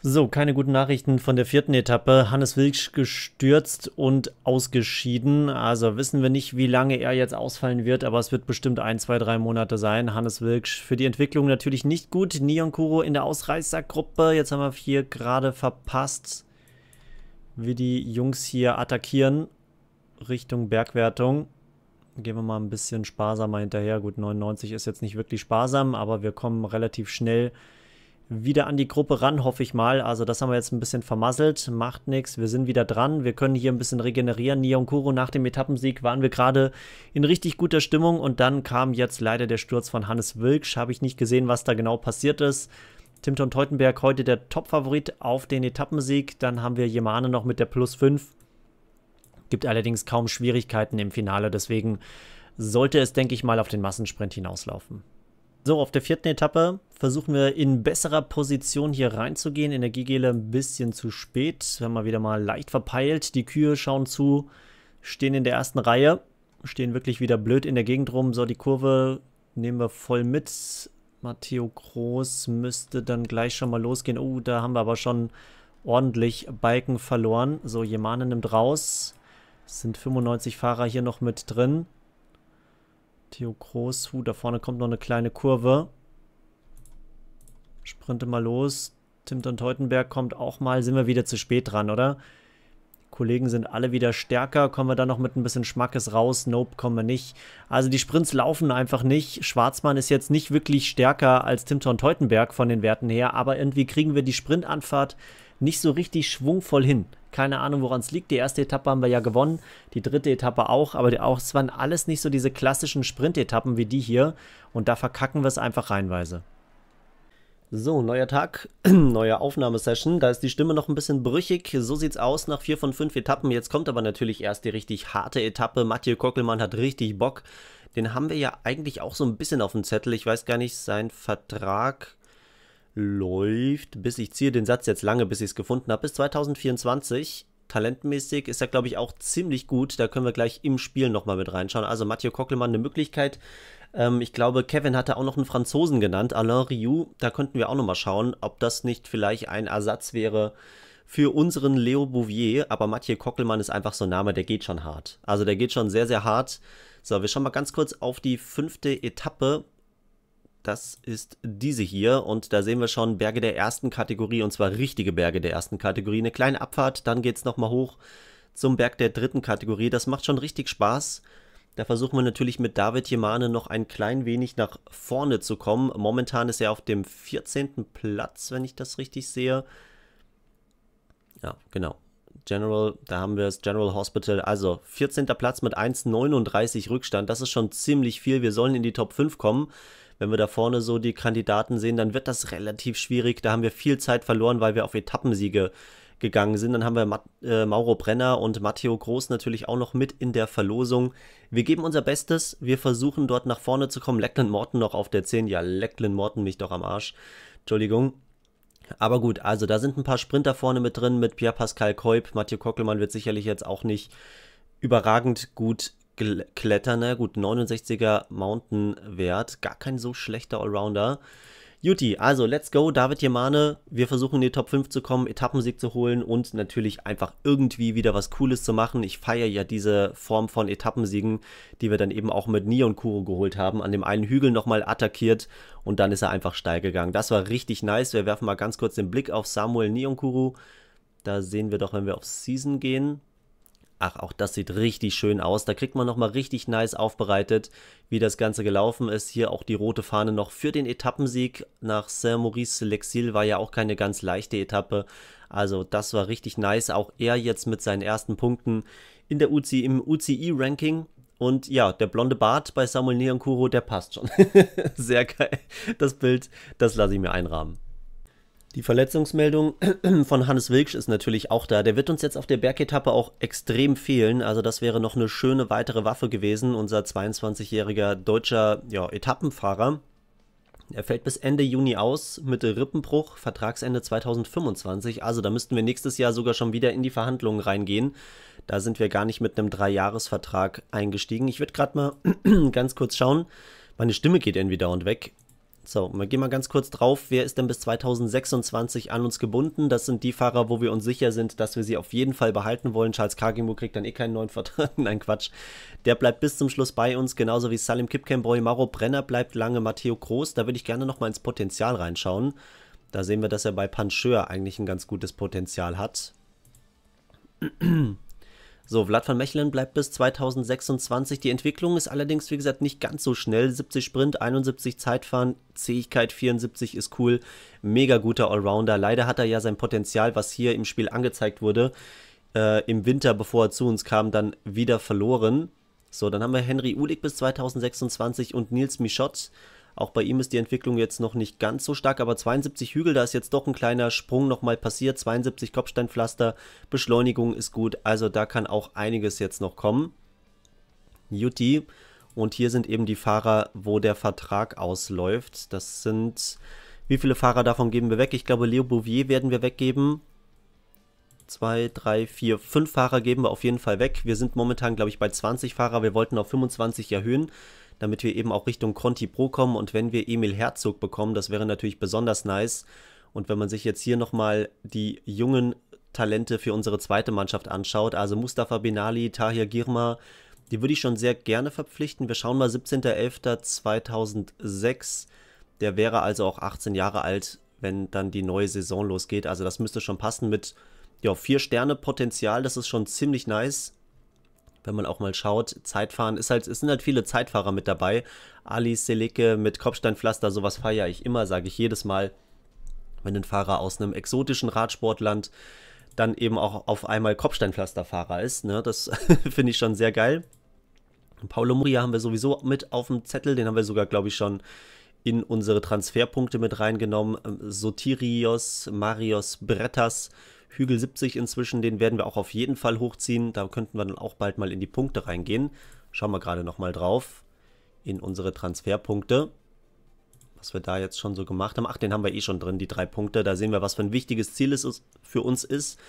So, keine guten Nachrichten von der vierten Etappe. Hannes Wilksch gestürzt und ausgeschieden. Also wissen wir nicht, wie lange er jetzt ausfallen wird, aber es wird bestimmt ein, zwei, drei Monate sein. Hannes Wilksch für die Entwicklung natürlich nicht gut. Nion Kuro in der Ausreißergruppe. Jetzt haben wir hier gerade verpasst wie die Jungs hier attackieren Richtung Bergwertung. Gehen wir mal ein bisschen sparsamer hinterher. Gut, 99 ist jetzt nicht wirklich sparsam, aber wir kommen relativ schnell wieder an die Gruppe ran, hoffe ich mal. Also das haben wir jetzt ein bisschen vermasselt, macht nichts. Wir sind wieder dran, wir können hier ein bisschen regenerieren. Nionkuro nach dem Etappensieg waren wir gerade in richtig guter Stimmung und dann kam jetzt leider der Sturz von Hannes Wilksch. Habe ich nicht gesehen, was da genau passiert ist. Tim Tom Teutenberg heute der Top-Favorit auf den Etappensieg. Dann haben wir Jemane noch mit der Plus 5. Gibt allerdings kaum Schwierigkeiten im Finale, deswegen sollte es, denke ich mal, auf den Massensprint hinauslaufen. So, auf der vierten Etappe versuchen wir in besserer Position hier reinzugehen. Energiegele ein bisschen zu spät. Wir haben mal wieder mal leicht verpeilt. Die Kühe schauen zu, stehen in der ersten Reihe, stehen wirklich wieder blöd in der Gegend rum. So, die Kurve nehmen wir voll mit. Matteo Groß müsste dann gleich schon mal losgehen. Oh, da haben wir aber schon ordentlich Balken verloren. So, Jemane nimmt raus. Es sind 95 Fahrer hier noch mit drin. Theo Groß, uh, da vorne kommt noch eine kleine Kurve. Sprinte mal los. Tim Teutenberg kommt auch mal. Sind wir wieder zu spät dran, oder? Kollegen sind alle wieder stärker. Kommen wir dann noch mit ein bisschen Schmackes raus? Nope, kommen wir nicht. Also die Sprints laufen einfach nicht. Schwarzmann ist jetzt nicht wirklich stärker als Timton Teutenberg von den Werten her, aber irgendwie kriegen wir die Sprintanfahrt nicht so richtig schwungvoll hin. Keine Ahnung, woran es liegt. Die erste Etappe haben wir ja gewonnen, die dritte Etappe auch, aber die, auch, es waren alles nicht so diese klassischen Sprintetappen wie die hier. Und da verkacken wir es einfach reinweise. So, neuer Tag, neue Aufnahmesession. Da ist die Stimme noch ein bisschen brüchig. So sieht's aus nach vier von fünf Etappen. Jetzt kommt aber natürlich erst die richtig harte Etappe. Mathieu Kockelmann hat richtig Bock. Den haben wir ja eigentlich auch so ein bisschen auf dem Zettel. Ich weiß gar nicht, sein Vertrag läuft, bis ich ziehe den Satz jetzt lange, bis ich es gefunden habe, bis 2024. Talentmäßig ist er, glaube ich, auch ziemlich gut. Da können wir gleich im Spiel nochmal mit reinschauen. Also Mathieu Kockelmann eine Möglichkeit. Ähm, ich glaube, Kevin hatte auch noch einen Franzosen genannt, Alain Rioux. Da könnten wir auch nochmal schauen, ob das nicht vielleicht ein Ersatz wäre für unseren Leo Bouvier. Aber Mathieu Kockelmann ist einfach so ein Name, der geht schon hart. Also der geht schon sehr, sehr hart. So, wir schauen mal ganz kurz auf die fünfte Etappe. Das ist diese hier und da sehen wir schon Berge der ersten Kategorie und zwar richtige Berge der ersten Kategorie. Eine kleine Abfahrt, dann geht es nochmal hoch zum Berg der dritten Kategorie. Das macht schon richtig Spaß. Da versuchen wir natürlich mit David Jemane noch ein klein wenig nach vorne zu kommen. Momentan ist er auf dem 14. Platz, wenn ich das richtig sehe. Ja, genau. General, da haben wir es, General Hospital. Also 14. Platz mit 1,39 Rückstand. Das ist schon ziemlich viel. Wir sollen in die Top 5 kommen. Wenn wir da vorne so die Kandidaten sehen, dann wird das relativ schwierig. Da haben wir viel Zeit verloren, weil wir auf Etappensiege äh, gegangen sind. Dann haben wir Mat äh, Mauro Brenner und Matteo Groß natürlich auch noch mit in der Verlosung. Wir geben unser Bestes. Wir versuchen dort nach vorne zu kommen. Leckland Morton noch auf der 10. Ja, Leckland Morton mich doch am Arsch. Entschuldigung. Aber gut, also da sind ein paar Sprinter vorne mit drin mit Pierre Pascal Keub. Matteo Kockelmann wird sicherlich jetzt auch nicht überragend gut klettern. Na gut, 69er Mountain Wert. Gar kein so schlechter Allrounder. Juti, also let's go, David Jemane. Wir versuchen in die Top 5 zu kommen, Etappensieg zu holen und natürlich einfach irgendwie wieder was Cooles zu machen. Ich feiere ja diese Form von Etappensiegen, die wir dann eben auch mit Neon Kuro geholt haben. An dem einen Hügel nochmal attackiert und dann ist er einfach steil gegangen. Das war richtig nice. Wir werfen mal ganz kurz den Blick auf Samuel Neon Kuro. Da sehen wir doch, wenn wir auf Season gehen, Ach, auch das sieht richtig schön aus. Da kriegt man nochmal richtig nice aufbereitet, wie das Ganze gelaufen ist. Hier auch die rote Fahne noch für den Etappensieg nach Saint-Maurice-l'Exil war ja auch keine ganz leichte Etappe. Also das war richtig nice. Auch er jetzt mit seinen ersten Punkten in der UCI, im UCI-Ranking. Und ja, der blonde Bart bei Samuel Niankuro, der passt schon. Sehr geil. Das Bild, das lasse ich mir einrahmen. Die Verletzungsmeldung von Hannes Wilksch ist natürlich auch da. Der wird uns jetzt auf der Bergetappe auch extrem fehlen. Also das wäre noch eine schöne weitere Waffe gewesen. Unser 22-jähriger deutscher ja, Etappenfahrer. Er fällt bis Ende Juni aus mit Rippenbruch, Vertragsende 2025. Also da müssten wir nächstes Jahr sogar schon wieder in die Verhandlungen reingehen. Da sind wir gar nicht mit einem Dreijahresvertrag eingestiegen. Ich würde gerade mal ganz kurz schauen. Meine Stimme geht irgendwie dauernd weg. So, wir gehen mal ganz kurz drauf. Wer ist denn bis 2026 an uns gebunden? Das sind die Fahrer, wo wir uns sicher sind, dass wir sie auf jeden Fall behalten wollen. Charles Kagimo kriegt dann eh keinen neuen Vertrag. Nein, Quatsch. Der bleibt bis zum Schluss bei uns, genauso wie Salim Kipkenboy. Maro Brenner bleibt lange, Matteo Groß. Da würde ich gerne nochmal ins Potenzial reinschauen. Da sehen wir, dass er bei Pancheur eigentlich ein ganz gutes Potenzial hat. So, Vlad van Mechelen bleibt bis 2026. Die Entwicklung ist allerdings, wie gesagt, nicht ganz so schnell. 70 Sprint, 71 Zeitfahren, Zähigkeit 74 ist cool. Mega guter Allrounder. Leider hat er ja sein Potenzial, was hier im Spiel angezeigt wurde, äh, im Winter, bevor er zu uns kam, dann wieder verloren. So, dann haben wir Henry Ulig bis 2026 und Nils Mischott auch bei ihm ist die Entwicklung jetzt noch nicht ganz so stark, aber 72 Hügel, da ist jetzt doch ein kleiner Sprung nochmal passiert. 72 Kopfsteinpflaster, Beschleunigung ist gut, also da kann auch einiges jetzt noch kommen. Juti. Und hier sind eben die Fahrer, wo der Vertrag ausläuft. Das sind, wie viele Fahrer davon geben wir weg? Ich glaube, Leo Bouvier werden wir weggeben. Zwei, drei, vier, fünf Fahrer geben wir auf jeden Fall weg. Wir sind momentan, glaube ich, bei 20 Fahrer. Wir wollten auf 25 erhöhen damit wir eben auch Richtung Conti Pro kommen. Und wenn wir Emil Herzog bekommen, das wäre natürlich besonders nice. Und wenn man sich jetzt hier nochmal die jungen Talente für unsere zweite Mannschaft anschaut, also Mustafa Benali, Tahir Girma, die würde ich schon sehr gerne verpflichten. Wir schauen mal 17.11.2006. Der wäre also auch 18 Jahre alt, wenn dann die neue Saison losgeht. Also das müsste schon passen mit ja, 4 Sterne Potenzial. Das ist schon ziemlich nice wenn man auch mal schaut. Zeitfahren ist halt, es sind halt viele Zeitfahrer mit dabei. Ali Selike mit Kopfsteinpflaster, sowas feiere ich immer, sage ich jedes Mal, wenn ein Fahrer aus einem exotischen Radsportland dann eben auch auf einmal Kopfsteinpflasterfahrer ist. Ne? Das finde ich schon sehr geil. Paulo Muria haben wir sowieso mit auf dem Zettel, den haben wir sogar, glaube ich, schon in unsere Transferpunkte mit reingenommen. Ähm, Sotirios, Marios Brettas, Hügel 70 inzwischen, den werden wir auch auf jeden Fall hochziehen. Da könnten wir dann auch bald mal in die Punkte reingehen. Schauen wir gerade nochmal drauf in unsere Transferpunkte. Was wir da jetzt schon so gemacht haben. Ach, den haben wir eh schon drin, die drei Punkte. Da sehen wir, was für ein wichtiges Ziel es für uns ist.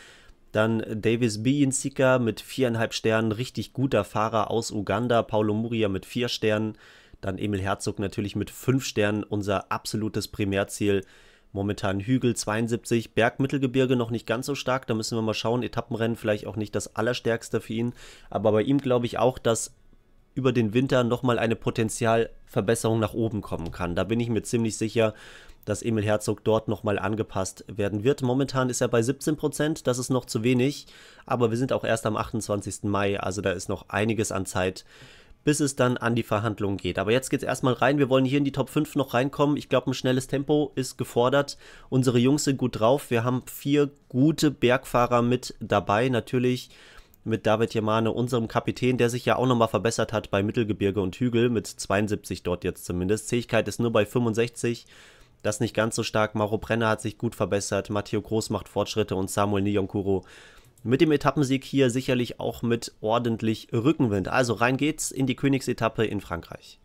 Dann Davis Biensika mit viereinhalb Sternen, richtig guter Fahrer aus Uganda. Paulo Muria mit vier Sternen. Dann Emil Herzog natürlich mit fünf Sternen, unser absolutes Primärziel. Momentan Hügel 72, Bergmittelgebirge noch nicht ganz so stark. Da müssen wir mal schauen. Etappenrennen vielleicht auch nicht das allerstärkste für ihn. Aber bei ihm glaube ich auch, dass über den Winter nochmal eine Potenzialverbesserung nach oben kommen kann. Da bin ich mir ziemlich sicher, dass Emil Herzog dort nochmal angepasst werden wird. Momentan ist er bei 17 Prozent, das ist noch zu wenig, aber wir sind auch erst am 28. Mai, also da ist noch einiges an Zeit, bis es dann an die Verhandlungen geht. Aber jetzt geht es erstmal rein. Wir wollen hier in die Top 5 noch reinkommen. Ich glaube, ein schnelles Tempo ist gefordert. Unsere Jungs sind gut drauf. Wir haben vier gute Bergfahrer mit dabei. Natürlich mit David Yamane, unserem Kapitän, der sich ja auch nochmal verbessert hat bei Mittelgebirge und Hügel, mit 72 dort jetzt zumindest. Zähigkeit ist nur bei 65, das nicht ganz so stark. Mauro Brenner hat sich gut verbessert, Matteo Groß macht Fortschritte und Samuel Nyonkuro mit dem Etappensieg hier sicherlich auch mit ordentlich Rückenwind. Also rein geht's in die Königsetappe in Frankreich.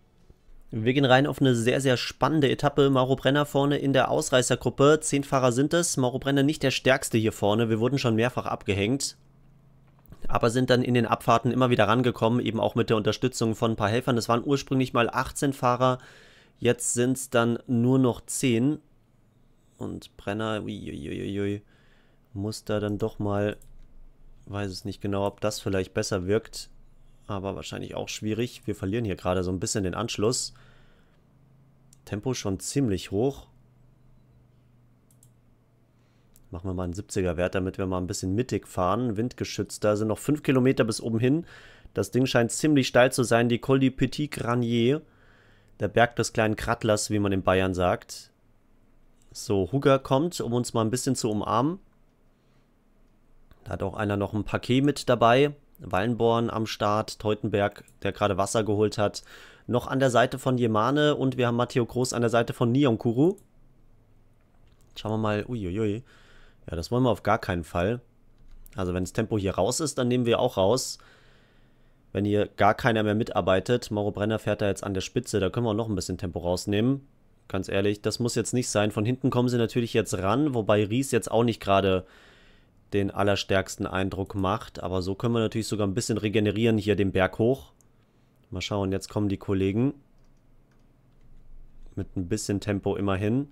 Wir gehen rein auf eine sehr, sehr spannende Etappe. Mauro Brenner vorne in der Ausreißergruppe. Zehn Fahrer sind es. Mauro Brenner nicht der stärkste hier vorne. Wir wurden schon mehrfach abgehängt. Aber sind dann in den Abfahrten immer wieder rangekommen, eben auch mit der Unterstützung von ein paar Helfern. Es waren ursprünglich mal 18 Fahrer, jetzt sind es dann nur noch 10. Und Brenner, uiuiuiui, muss da dann doch mal weiß es nicht genau, ob das vielleicht besser wirkt, aber wahrscheinlich auch schwierig. Wir verlieren hier gerade so ein bisschen den Anschluss. Tempo schon ziemlich hoch. Machen wir mal einen 70er-Wert, damit wir mal ein bisschen mittig fahren. Windgeschützt, da sind noch 5 Kilometer bis oben hin. Das Ding scheint ziemlich steil zu sein. Die Col du Petit Granier. Der Berg des kleinen Krattlers, wie man in Bayern sagt. So, Hugger kommt, um uns mal ein bisschen zu umarmen. Da hat auch einer noch ein Paket mit dabei. Wallenborn am Start, Teutenberg, der gerade Wasser geholt hat, noch an der Seite von Jemane und wir haben Matteo Groß an der Seite von Nionkuru. Schauen wir mal, uiuiui. Ja, das wollen wir auf gar keinen Fall. Also wenn das Tempo hier raus ist, dann nehmen wir auch raus. Wenn hier gar keiner mehr mitarbeitet. Mauro Brenner fährt da jetzt an der Spitze, da können wir auch noch ein bisschen Tempo rausnehmen. Ganz ehrlich, das muss jetzt nicht sein. Von hinten kommen sie natürlich jetzt ran, wobei Ries jetzt auch nicht gerade den allerstärksten Eindruck macht. Aber so können wir natürlich sogar ein bisschen regenerieren hier den Berg hoch. Mal schauen, jetzt kommen die Kollegen. Mit ein bisschen Tempo immerhin.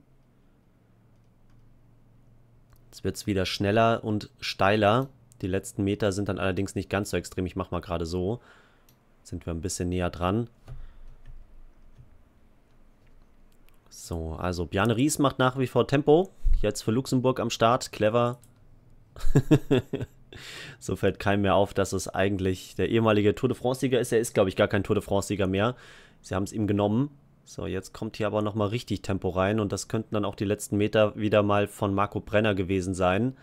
Jetzt wird es wieder schneller und steiler. Die letzten Meter sind dann allerdings nicht ganz so extrem. Ich mache mal gerade so. Sind wir ein bisschen näher dran. So, also Björn Ries macht nach wie vor Tempo. Jetzt für Luxemburg am Start. Clever. so fällt keinem mehr auf, dass es eigentlich der ehemalige Tour de France-Sieger ist. Er ist, glaube ich, gar kein Tour de France-Sieger mehr. Sie haben es ihm genommen. So, jetzt kommt hier aber nochmal richtig Tempo rein und das könnten dann auch die letzten Meter wieder mal von Marco Brenner gewesen sein.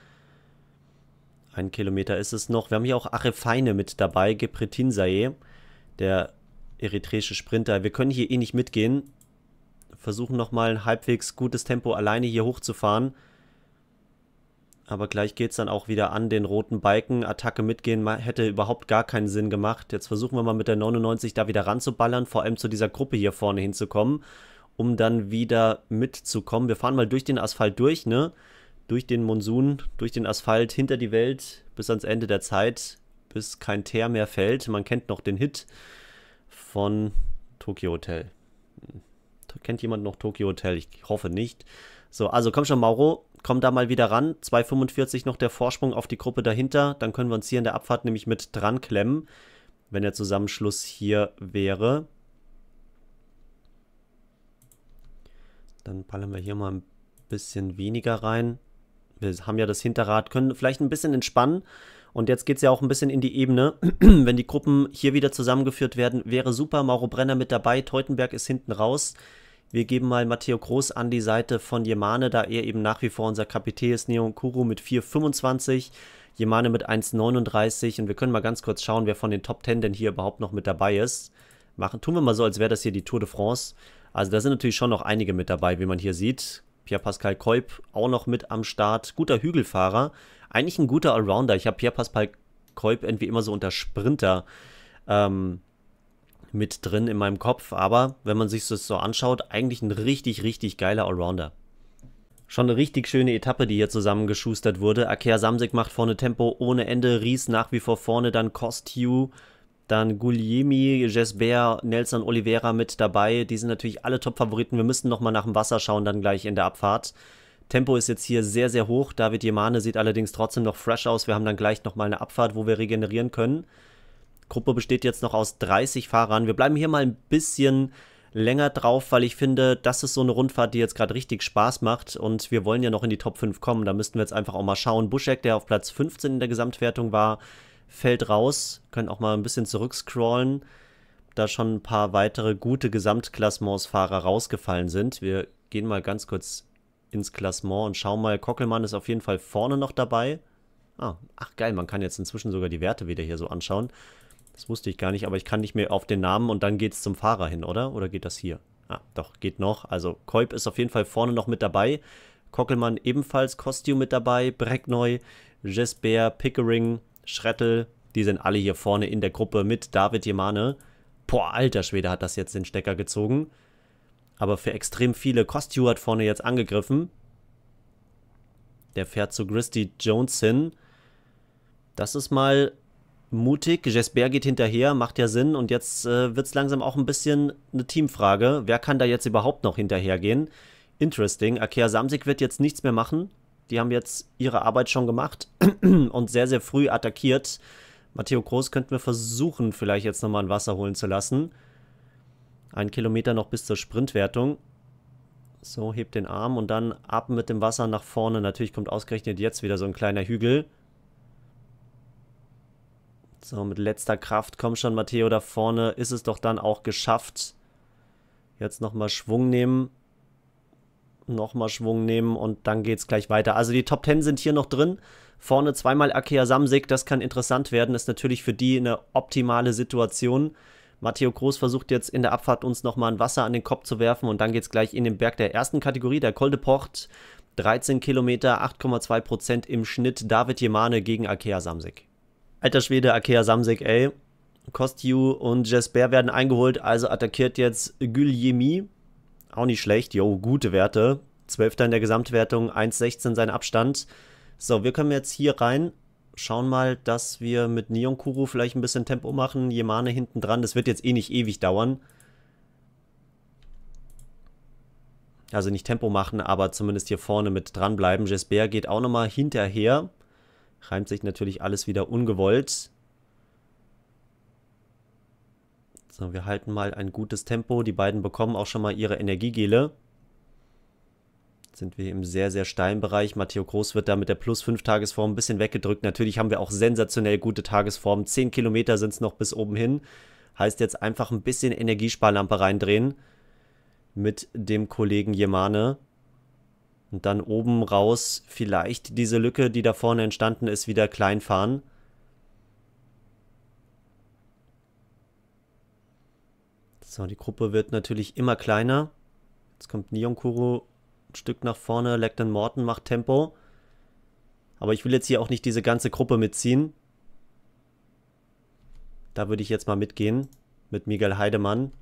Ein Kilometer ist es noch. Wir haben hier auch Arefeine mit dabei, Gepretin Sae, der eritreische Sprinter. Wir können hier eh nicht mitgehen. Versuchen nochmal ein halbwegs gutes Tempo alleine hier hochzufahren. Aber gleich geht es dann auch wieder an den roten Balken. Attacke mitgehen hätte überhaupt gar keinen Sinn gemacht. Jetzt versuchen wir mal mit der 99 da wieder ranzuballern, vor allem zu dieser Gruppe hier vorne hinzukommen, um dann wieder mitzukommen. Wir fahren mal durch den Asphalt durch, ne? Durch den Monsun, durch den Asphalt, hinter die Welt, bis ans Ende der Zeit, bis kein Teer mehr fällt. Man kennt noch den Hit von Tokyo Hotel. Hm. Kennt jemand noch Tokyo Hotel? Ich hoffe nicht. So, also komm schon, Mauro kommen da mal wieder ran. 2,45 noch der Vorsprung auf die Gruppe dahinter. Dann können wir uns hier in der Abfahrt nämlich mit dran klemmen, wenn der Zusammenschluss hier wäre. Dann ballern wir hier mal ein bisschen weniger rein. Wir haben ja das Hinterrad, können vielleicht ein bisschen entspannen. Und jetzt geht es ja auch ein bisschen in die Ebene. Wenn die Gruppen hier wieder zusammengeführt werden, wäre super. Mauro Brenner mit dabei, Teutenberg ist hinten raus. Wir geben mal Matteo Groß an die Seite von Jemane, da er eben nach wie vor unser Kapitän ist. Neon Kuru mit 4,25, Jemane mit 1,39 und wir können mal ganz kurz schauen, wer von den Top 10 denn hier überhaupt noch mit dabei ist. Machen, tun wir mal so, als wäre das hier die Tour de France. Also da sind natürlich schon noch einige mit dabei, wie man hier sieht. Pierre-Pascal Kolb auch noch mit am Start. Guter Hügelfahrer. Eigentlich ein guter Allrounder. Ich habe Pierre-Pascal Kolb irgendwie immer so unter Sprinter ähm, mit drin in meinem Kopf, aber wenn man sich das so anschaut, eigentlich ein richtig, richtig geiler Allrounder. Schon eine richtig schöne Etappe, die hier zusammengeschustert wurde. Akea Samsik macht vorne Tempo ohne Ende, Ries nach wie vor vorne, dann Kostiu, dann Guglielmi, Jesper, Nelson Oliveira mit dabei. Die sind natürlich alle Top-Favoriten. Wir müssen nochmal nach dem Wasser schauen, dann gleich in der Abfahrt. Tempo ist jetzt hier sehr, sehr hoch. David Jemane sieht allerdings trotzdem noch fresh aus. Wir haben dann gleich nochmal eine Abfahrt, wo wir regenerieren können. Gruppe besteht jetzt noch aus 30 Fahrern. Wir bleiben hier mal ein bisschen länger drauf, weil ich finde, das ist so eine Rundfahrt, die jetzt gerade richtig Spaß macht und wir wollen ja noch in die Top 5 kommen. Da müssten wir jetzt einfach auch mal schauen. Buschek, der auf Platz 15 in der Gesamtwertung war, fällt raus. Können auch mal ein bisschen zurückscrollen, da schon ein paar weitere gute Gesamtklassementsfahrer rausgefallen sind. Wir gehen mal ganz kurz ins Klassement und schauen mal. Kockelmann ist auf jeden Fall vorne noch dabei. Ah, ach geil, man kann jetzt inzwischen sogar die Werte wieder hier so anschauen. Das wusste ich gar nicht, aber ich kann nicht mehr auf den Namen und dann geht es zum Fahrer hin, oder? Oder geht das hier? Ah, doch, geht noch. Also Koip ist auf jeden Fall vorne noch mit dabei. Kockelmann ebenfalls, Kostüm mit dabei, Breckneu, Jesper, Pickering, Schrettel. Die sind alle hier vorne in der Gruppe mit David Jemane. Boah, alter Schwede hat das jetzt den Stecker gezogen. Aber für extrem viele, Kostüm hat vorne jetzt angegriffen. Der fährt zu Christy Jones hin. Das ist mal mutig. Jesper geht hinterher, macht ja Sinn. Und jetzt äh, wird es langsam auch ein bisschen eine Teamfrage. Wer kann da jetzt überhaupt noch hinterhergehen? Interesting. Akea Samsig wird jetzt nichts mehr machen. Die haben jetzt ihre Arbeit schon gemacht und sehr, sehr früh attackiert. Matteo Groß könnten wir versuchen, vielleicht jetzt nochmal ein Wasser holen zu lassen. Ein Kilometer noch bis zur Sprintwertung. So, hebt den Arm und dann ab mit dem Wasser nach vorne. Natürlich kommt ausgerechnet jetzt wieder so ein kleiner Hügel. So, mit letzter Kraft. Komm schon, Matteo, da vorne ist es doch dann auch geschafft. Jetzt nochmal Schwung nehmen. Nochmal Schwung nehmen und dann geht es gleich weiter. Also die Top 10 sind hier noch drin. Vorne zweimal Akea Samsig, das kann interessant werden. Ist natürlich für die eine optimale Situation. Matteo Groß versucht jetzt in der Abfahrt uns nochmal ein Wasser an den Kopf zu werfen und dann geht es gleich in den Berg der ersten Kategorie, der Col de Port. 13 Kilometer, 8,2 Prozent im Schnitt. David Jemane gegen Akea Samsig. Alter Schwede, Akea Samsek, ey. Kostiu und Jesper werden eingeholt, also attackiert jetzt Güljemi. Auch nicht schlecht, jo, gute Werte. Zwölfter in der Gesamtwertung, 1,16 sein Abstand. So, wir können jetzt hier rein. Schauen mal, dass wir mit Nionkuru vielleicht ein bisschen Tempo machen. Yemane hinten dran, das wird jetzt eh nicht ewig dauern. Also nicht Tempo machen, aber zumindest hier vorne mit dranbleiben. Jesper geht auch nochmal hinterher reimt sich natürlich alles wieder ungewollt. So, wir halten mal ein gutes Tempo. Die beiden bekommen auch schon mal ihre Energiegele. Jetzt sind wir im sehr, sehr steilen Bereich. Matteo Groß wird da mit der plus 5 Tagesform ein bisschen weggedrückt. Natürlich haben wir auch sensationell gute Tagesformen. 10 Kilometer sind es noch bis oben hin. Heißt jetzt einfach ein bisschen Energiesparlampe reindrehen mit dem Kollegen Jemane und dann oben raus vielleicht diese Lücke, die da vorne entstanden ist, wieder klein fahren. So, die Gruppe wird natürlich immer kleiner. Jetzt kommt Nionkuro ein Stück nach vorne, Lecton Morton macht Tempo. Aber ich will jetzt hier auch nicht diese ganze Gruppe mitziehen. Da würde ich jetzt mal mitgehen mit Miguel Heidemann.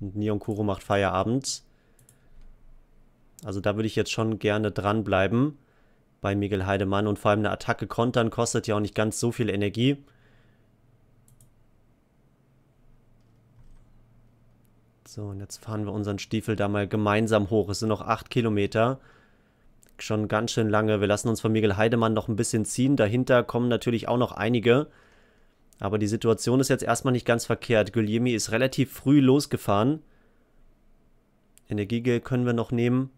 Und Nionkuro macht Feierabend. Also da würde ich jetzt schon gerne dranbleiben bei Miguel Heidemann. Und vor allem eine Attacke kontern kostet ja auch nicht ganz so viel Energie. So, und jetzt fahren wir unseren Stiefel da mal gemeinsam hoch. Es sind noch 8 Kilometer. Schon ganz schön lange. Wir lassen uns von Miguel Heidemann noch ein bisschen ziehen. Dahinter kommen natürlich auch noch einige. Aber die Situation ist jetzt erstmal nicht ganz verkehrt. Guglielmi ist relativ früh losgefahren. Energiegel können wir noch nehmen.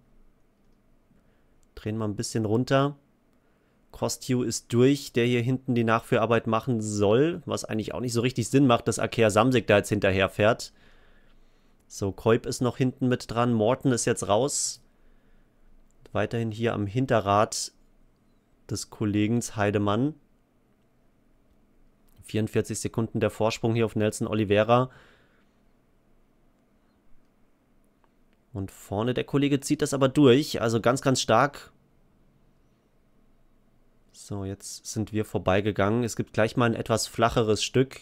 Drehen mal ein bisschen runter. Kostiu ist durch, der hier hinten die Nachführarbeit machen soll, was eigentlich auch nicht so richtig Sinn macht, dass Akea Samsik da jetzt hinterher fährt. So, Koip ist noch hinten mit dran, Morton ist jetzt raus. Weiterhin hier am Hinterrad des Kollegen Heidemann. 44 Sekunden der Vorsprung hier auf Nelson Oliveira. Und vorne der Kollege zieht das aber durch. Also ganz, ganz stark. So, jetzt sind wir vorbeigegangen. Es gibt gleich mal ein etwas flacheres Stück.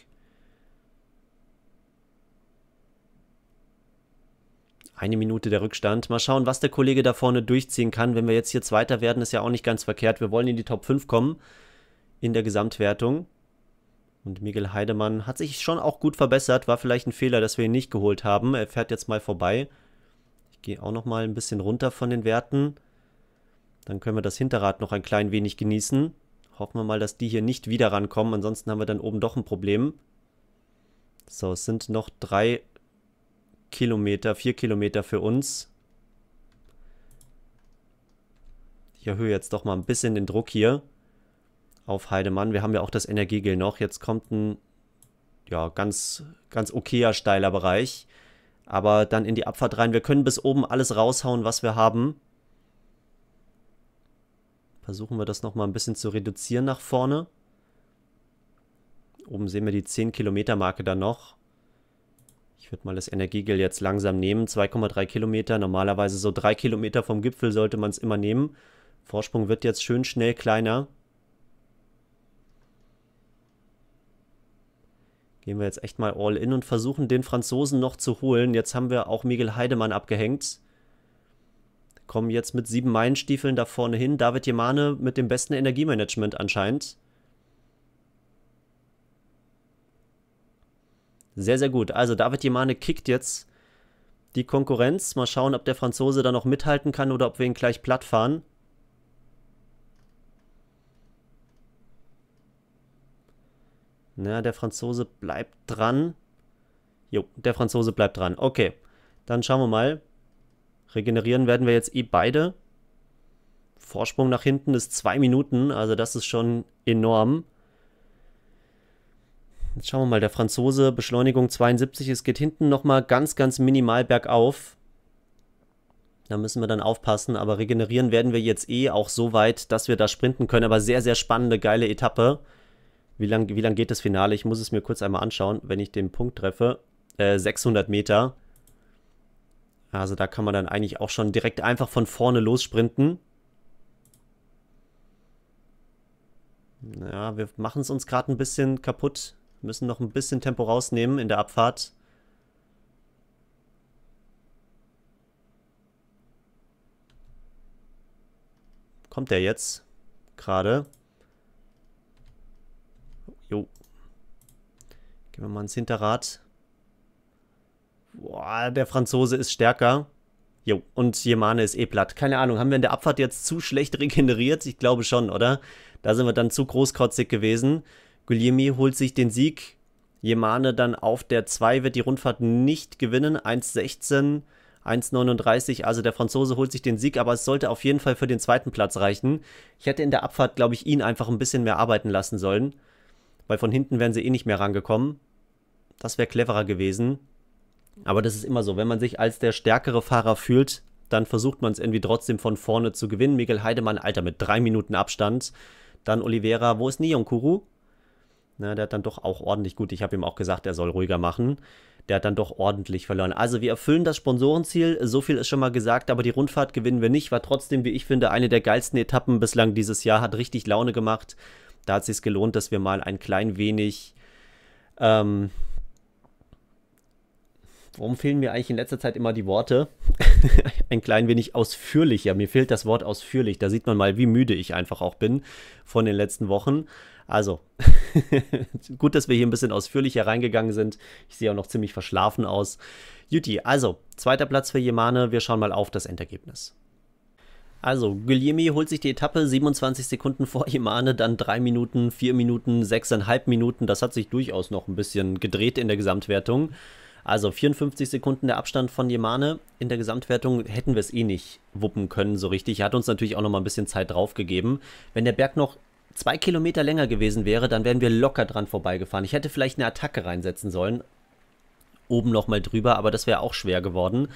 Eine Minute der Rückstand. Mal schauen, was der Kollege da vorne durchziehen kann. Wenn wir jetzt hier Zweiter werden, ist ja auch nicht ganz verkehrt. Wir wollen in die Top 5 kommen in der Gesamtwertung. Und Miguel Heidemann hat sich schon auch gut verbessert. War vielleicht ein Fehler, dass wir ihn nicht geholt haben. Er fährt jetzt mal vorbei gehe auch noch mal ein bisschen runter von den Werten. Dann können wir das Hinterrad noch ein klein wenig genießen. Hoffen wir mal, dass die hier nicht wieder rankommen. Ansonsten haben wir dann oben doch ein Problem. So, es sind noch drei Kilometer, vier Kilometer für uns. Ich erhöhe jetzt doch mal ein bisschen den Druck hier auf Heidemann. Wir haben ja auch das Energiegel noch. Jetzt kommt ein ja, ganz, ganz okayer steiler Bereich. Aber dann in die Abfahrt rein. Wir können bis oben alles raushauen, was wir haben. Versuchen wir das nochmal ein bisschen zu reduzieren nach vorne. Oben sehen wir die 10 Kilometer Marke dann noch. Ich würde mal das Energiegel jetzt langsam nehmen. 2,3 Kilometer, normalerweise so 3 Kilometer vom Gipfel sollte man es immer nehmen. Vorsprung wird jetzt schön schnell kleiner. gehen wir jetzt echt mal all in und versuchen, den Franzosen noch zu holen. Jetzt haben wir auch Miguel Heidemann abgehängt. Kommen jetzt mit sieben Meilenstiefeln da vorne hin. David Jemane mit dem besten Energiemanagement anscheinend. Sehr, sehr gut. Also David Jemane kickt jetzt die Konkurrenz. Mal schauen, ob der Franzose da noch mithalten kann oder ob wir ihn gleich platt fahren. Na, ne, der Franzose bleibt dran. Jo, der Franzose bleibt dran. Okay, dann schauen wir mal. Regenerieren werden wir jetzt eh beide. Vorsprung nach hinten ist zwei Minuten, also das ist schon enorm. Jetzt schauen wir mal, der Franzose, Beschleunigung 72, es geht hinten nochmal ganz, ganz minimal bergauf. Da müssen wir dann aufpassen, aber regenerieren werden wir jetzt eh auch so weit, dass wir da sprinten können. Aber sehr, sehr spannende, geile Etappe. Wie lang, wie lang geht das Finale? Ich muss es mir kurz einmal anschauen, wenn ich den Punkt treffe. Äh, 600 Meter. Also da kann man dann eigentlich auch schon direkt einfach von vorne lossprinten. Ja, wir machen es uns gerade ein bisschen kaputt. Müssen noch ein bisschen Tempo rausnehmen in der Abfahrt. Kommt der jetzt? Gerade. Jo. Gehen wir mal ins Hinterrad. Boah, der Franzose ist stärker. Jo, und Jemane ist eh platt. Keine Ahnung, haben wir in der Abfahrt jetzt zu schlecht regeneriert? Ich glaube schon, oder? Da sind wir dann zu großkotzig gewesen. Guglielmi holt sich den Sieg. Jemane dann auf der 2 wird die Rundfahrt nicht gewinnen. 1,16, 1,39. Also der Franzose holt sich den Sieg, aber es sollte auf jeden Fall für den zweiten Platz reichen. Ich hätte in der Abfahrt, glaube ich, ihn einfach ein bisschen mehr arbeiten lassen sollen weil von hinten wären sie eh nicht mehr rangekommen. Das wäre cleverer gewesen. Aber das ist immer so, wenn man sich als der stärkere Fahrer fühlt, dann versucht man es irgendwie trotzdem von vorne zu gewinnen. Miguel Heidemann, Alter, mit drei Minuten Abstand. Dann Oliveira, wo ist Nionkuru? Na, der hat dann doch auch ordentlich gut, ich habe ihm auch gesagt, er soll ruhiger machen. Der hat dann doch ordentlich verloren. Also wir erfüllen das Sponsorenziel, so viel ist schon mal gesagt, aber die Rundfahrt gewinnen wir nicht, war trotzdem, wie ich finde, eine der geilsten Etappen bislang dieses Jahr, hat richtig Laune gemacht da hat es sich gelohnt, dass wir mal ein klein wenig. Ähm, warum fehlen mir eigentlich in letzter Zeit immer die Worte? ein klein wenig ausführlicher. Mir fehlt das Wort ausführlich. Da sieht man mal, wie müde ich einfach auch bin von den letzten Wochen. Also, gut, dass wir hier ein bisschen ausführlicher reingegangen sind. Ich sehe auch noch ziemlich verschlafen aus. Juti, also, zweiter Platz für Jemane. Wir schauen mal auf das Endergebnis. Also, Guglielmi holt sich die Etappe 27 Sekunden vor Imane, dann 3 Minuten, 4 Minuten, 6,5 Minuten. Das hat sich durchaus noch ein bisschen gedreht in der Gesamtwertung. Also 54 Sekunden der Abstand von Jemane. In der Gesamtwertung hätten wir es eh nicht wuppen können so richtig. Er hat uns natürlich auch noch mal ein bisschen Zeit draufgegeben. Wenn der Berg noch zwei Kilometer länger gewesen wäre, dann wären wir locker dran vorbeigefahren. Ich hätte vielleicht eine Attacke reinsetzen sollen. Oben nochmal drüber, aber das wäre auch schwer geworden.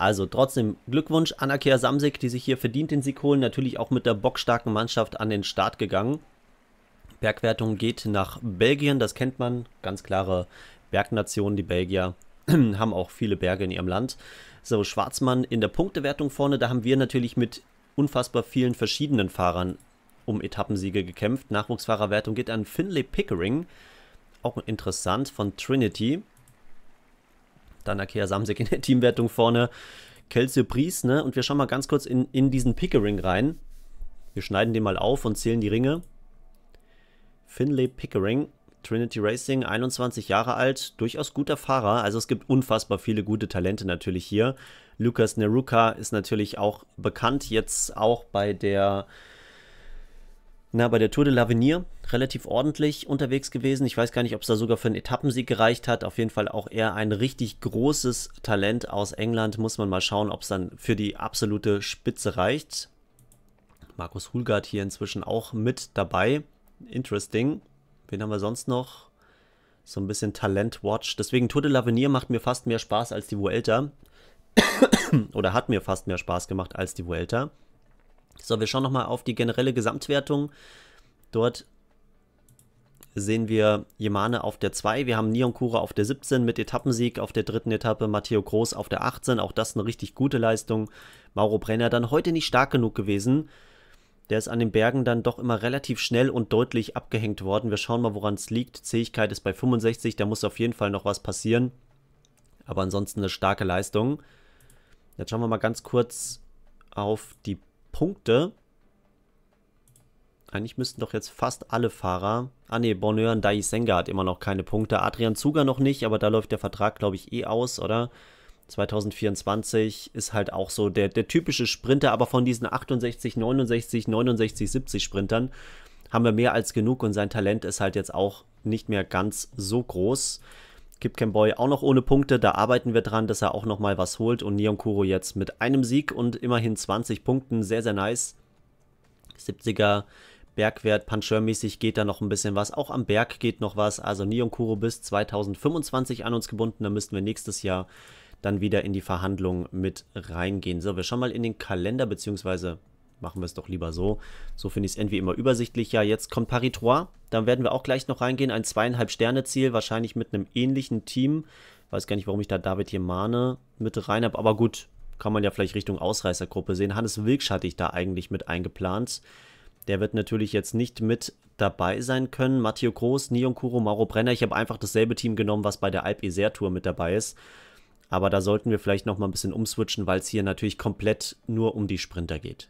Also trotzdem Glückwunsch an Akia Samsek, die sich hier verdient den Sieg holen. Natürlich auch mit der bockstarken Mannschaft an den Start gegangen. Bergwertung geht nach Belgien, das kennt man. Ganz klare Bergnation, die Belgier haben auch viele Berge in ihrem Land. So, Schwarzmann in der Punktewertung vorne, da haben wir natürlich mit unfassbar vielen verschiedenen Fahrern um Etappensiege gekämpft. Nachwuchsfahrerwertung geht an Finley Pickering, auch interessant, von Trinity. Dann Akea Samsek in der Teamwertung vorne. Kelsey Priest, ne? Und wir schauen mal ganz kurz in, in diesen Pickering rein. Wir schneiden den mal auf und zählen die Ringe. Finlay Pickering, Trinity Racing, 21 Jahre alt, durchaus guter Fahrer. Also es gibt unfassbar viele gute Talente natürlich hier. Lukas Neruka ist natürlich auch bekannt, jetzt auch bei der na, bei der Tour de l'Avenir relativ ordentlich unterwegs gewesen. Ich weiß gar nicht, ob es da sogar für einen Etappensieg gereicht hat. Auf jeden Fall auch eher ein richtig großes Talent aus England. Muss man mal schauen, ob es dann für die absolute Spitze reicht. Markus Hulgard hier inzwischen auch mit dabei. Interesting. Wen haben wir sonst noch? So ein bisschen Talent-Watch. Deswegen Tour de l'Avenir macht mir fast mehr Spaß als die Vuelta. Oder hat mir fast mehr Spaß gemacht als die Vuelta. So, wir schauen nochmal auf die generelle Gesamtwertung. Dort sehen wir Jemane auf der 2, wir haben Nionkura auf der 17 mit Etappensieg auf der dritten Etappe, Matteo Groß auf der 18, auch das eine richtig gute Leistung. Mauro Brenner dann heute nicht stark genug gewesen. Der ist an den Bergen dann doch immer relativ schnell und deutlich abgehängt worden. Wir schauen mal, woran es liegt. Zähigkeit ist bei 65, da muss auf jeden Fall noch was passieren. Aber ansonsten eine starke Leistung. Jetzt schauen wir mal ganz kurz auf die Punkte. Eigentlich müssten doch jetzt fast alle Fahrer... Ah ne, Bonheur und Daisenga hat immer noch keine Punkte. Adrian Zuger noch nicht, aber da läuft der Vertrag, glaube ich, eh aus, oder? 2024 ist halt auch so der, der typische Sprinter, aber von diesen 68, 69, 69, 70 Sprintern haben wir mehr als genug und sein Talent ist halt jetzt auch nicht mehr ganz so groß. Kip Boy auch noch ohne Punkte. Da arbeiten wir dran, dass er auch noch mal was holt. Und Neon Kuro jetzt mit einem Sieg und immerhin 20 Punkten. Sehr, sehr nice. 70er Bergwert, Puncher-mäßig geht da noch ein bisschen was. Auch am Berg geht noch was. Also Neon Kuro bis 2025 an uns gebunden. Da müssten wir nächstes Jahr dann wieder in die Verhandlungen mit reingehen. So, wir schauen mal in den Kalender, beziehungsweise machen wir es doch lieber so. So finde ich es irgendwie immer übersichtlicher. Jetzt kommt Paris 3, dann werden wir auch gleich noch reingehen. Ein zweieinhalb Sterne Ziel, wahrscheinlich mit einem ähnlichen Team. Weiß gar nicht, warum ich da David Jemane mit rein habe, aber gut, kann man ja vielleicht Richtung Ausreißergruppe sehen. Hannes Wilksch hatte ich da eigentlich mit eingeplant. Der wird natürlich jetzt nicht mit dabei sein können. Matteo Groß, Nion Kuro, Mauro Brenner. Ich habe einfach dasselbe Team genommen, was bei der Alp Isère Tour mit dabei ist. Aber da sollten wir vielleicht nochmal ein bisschen umswitchen, weil es hier natürlich komplett nur um die Sprinter geht.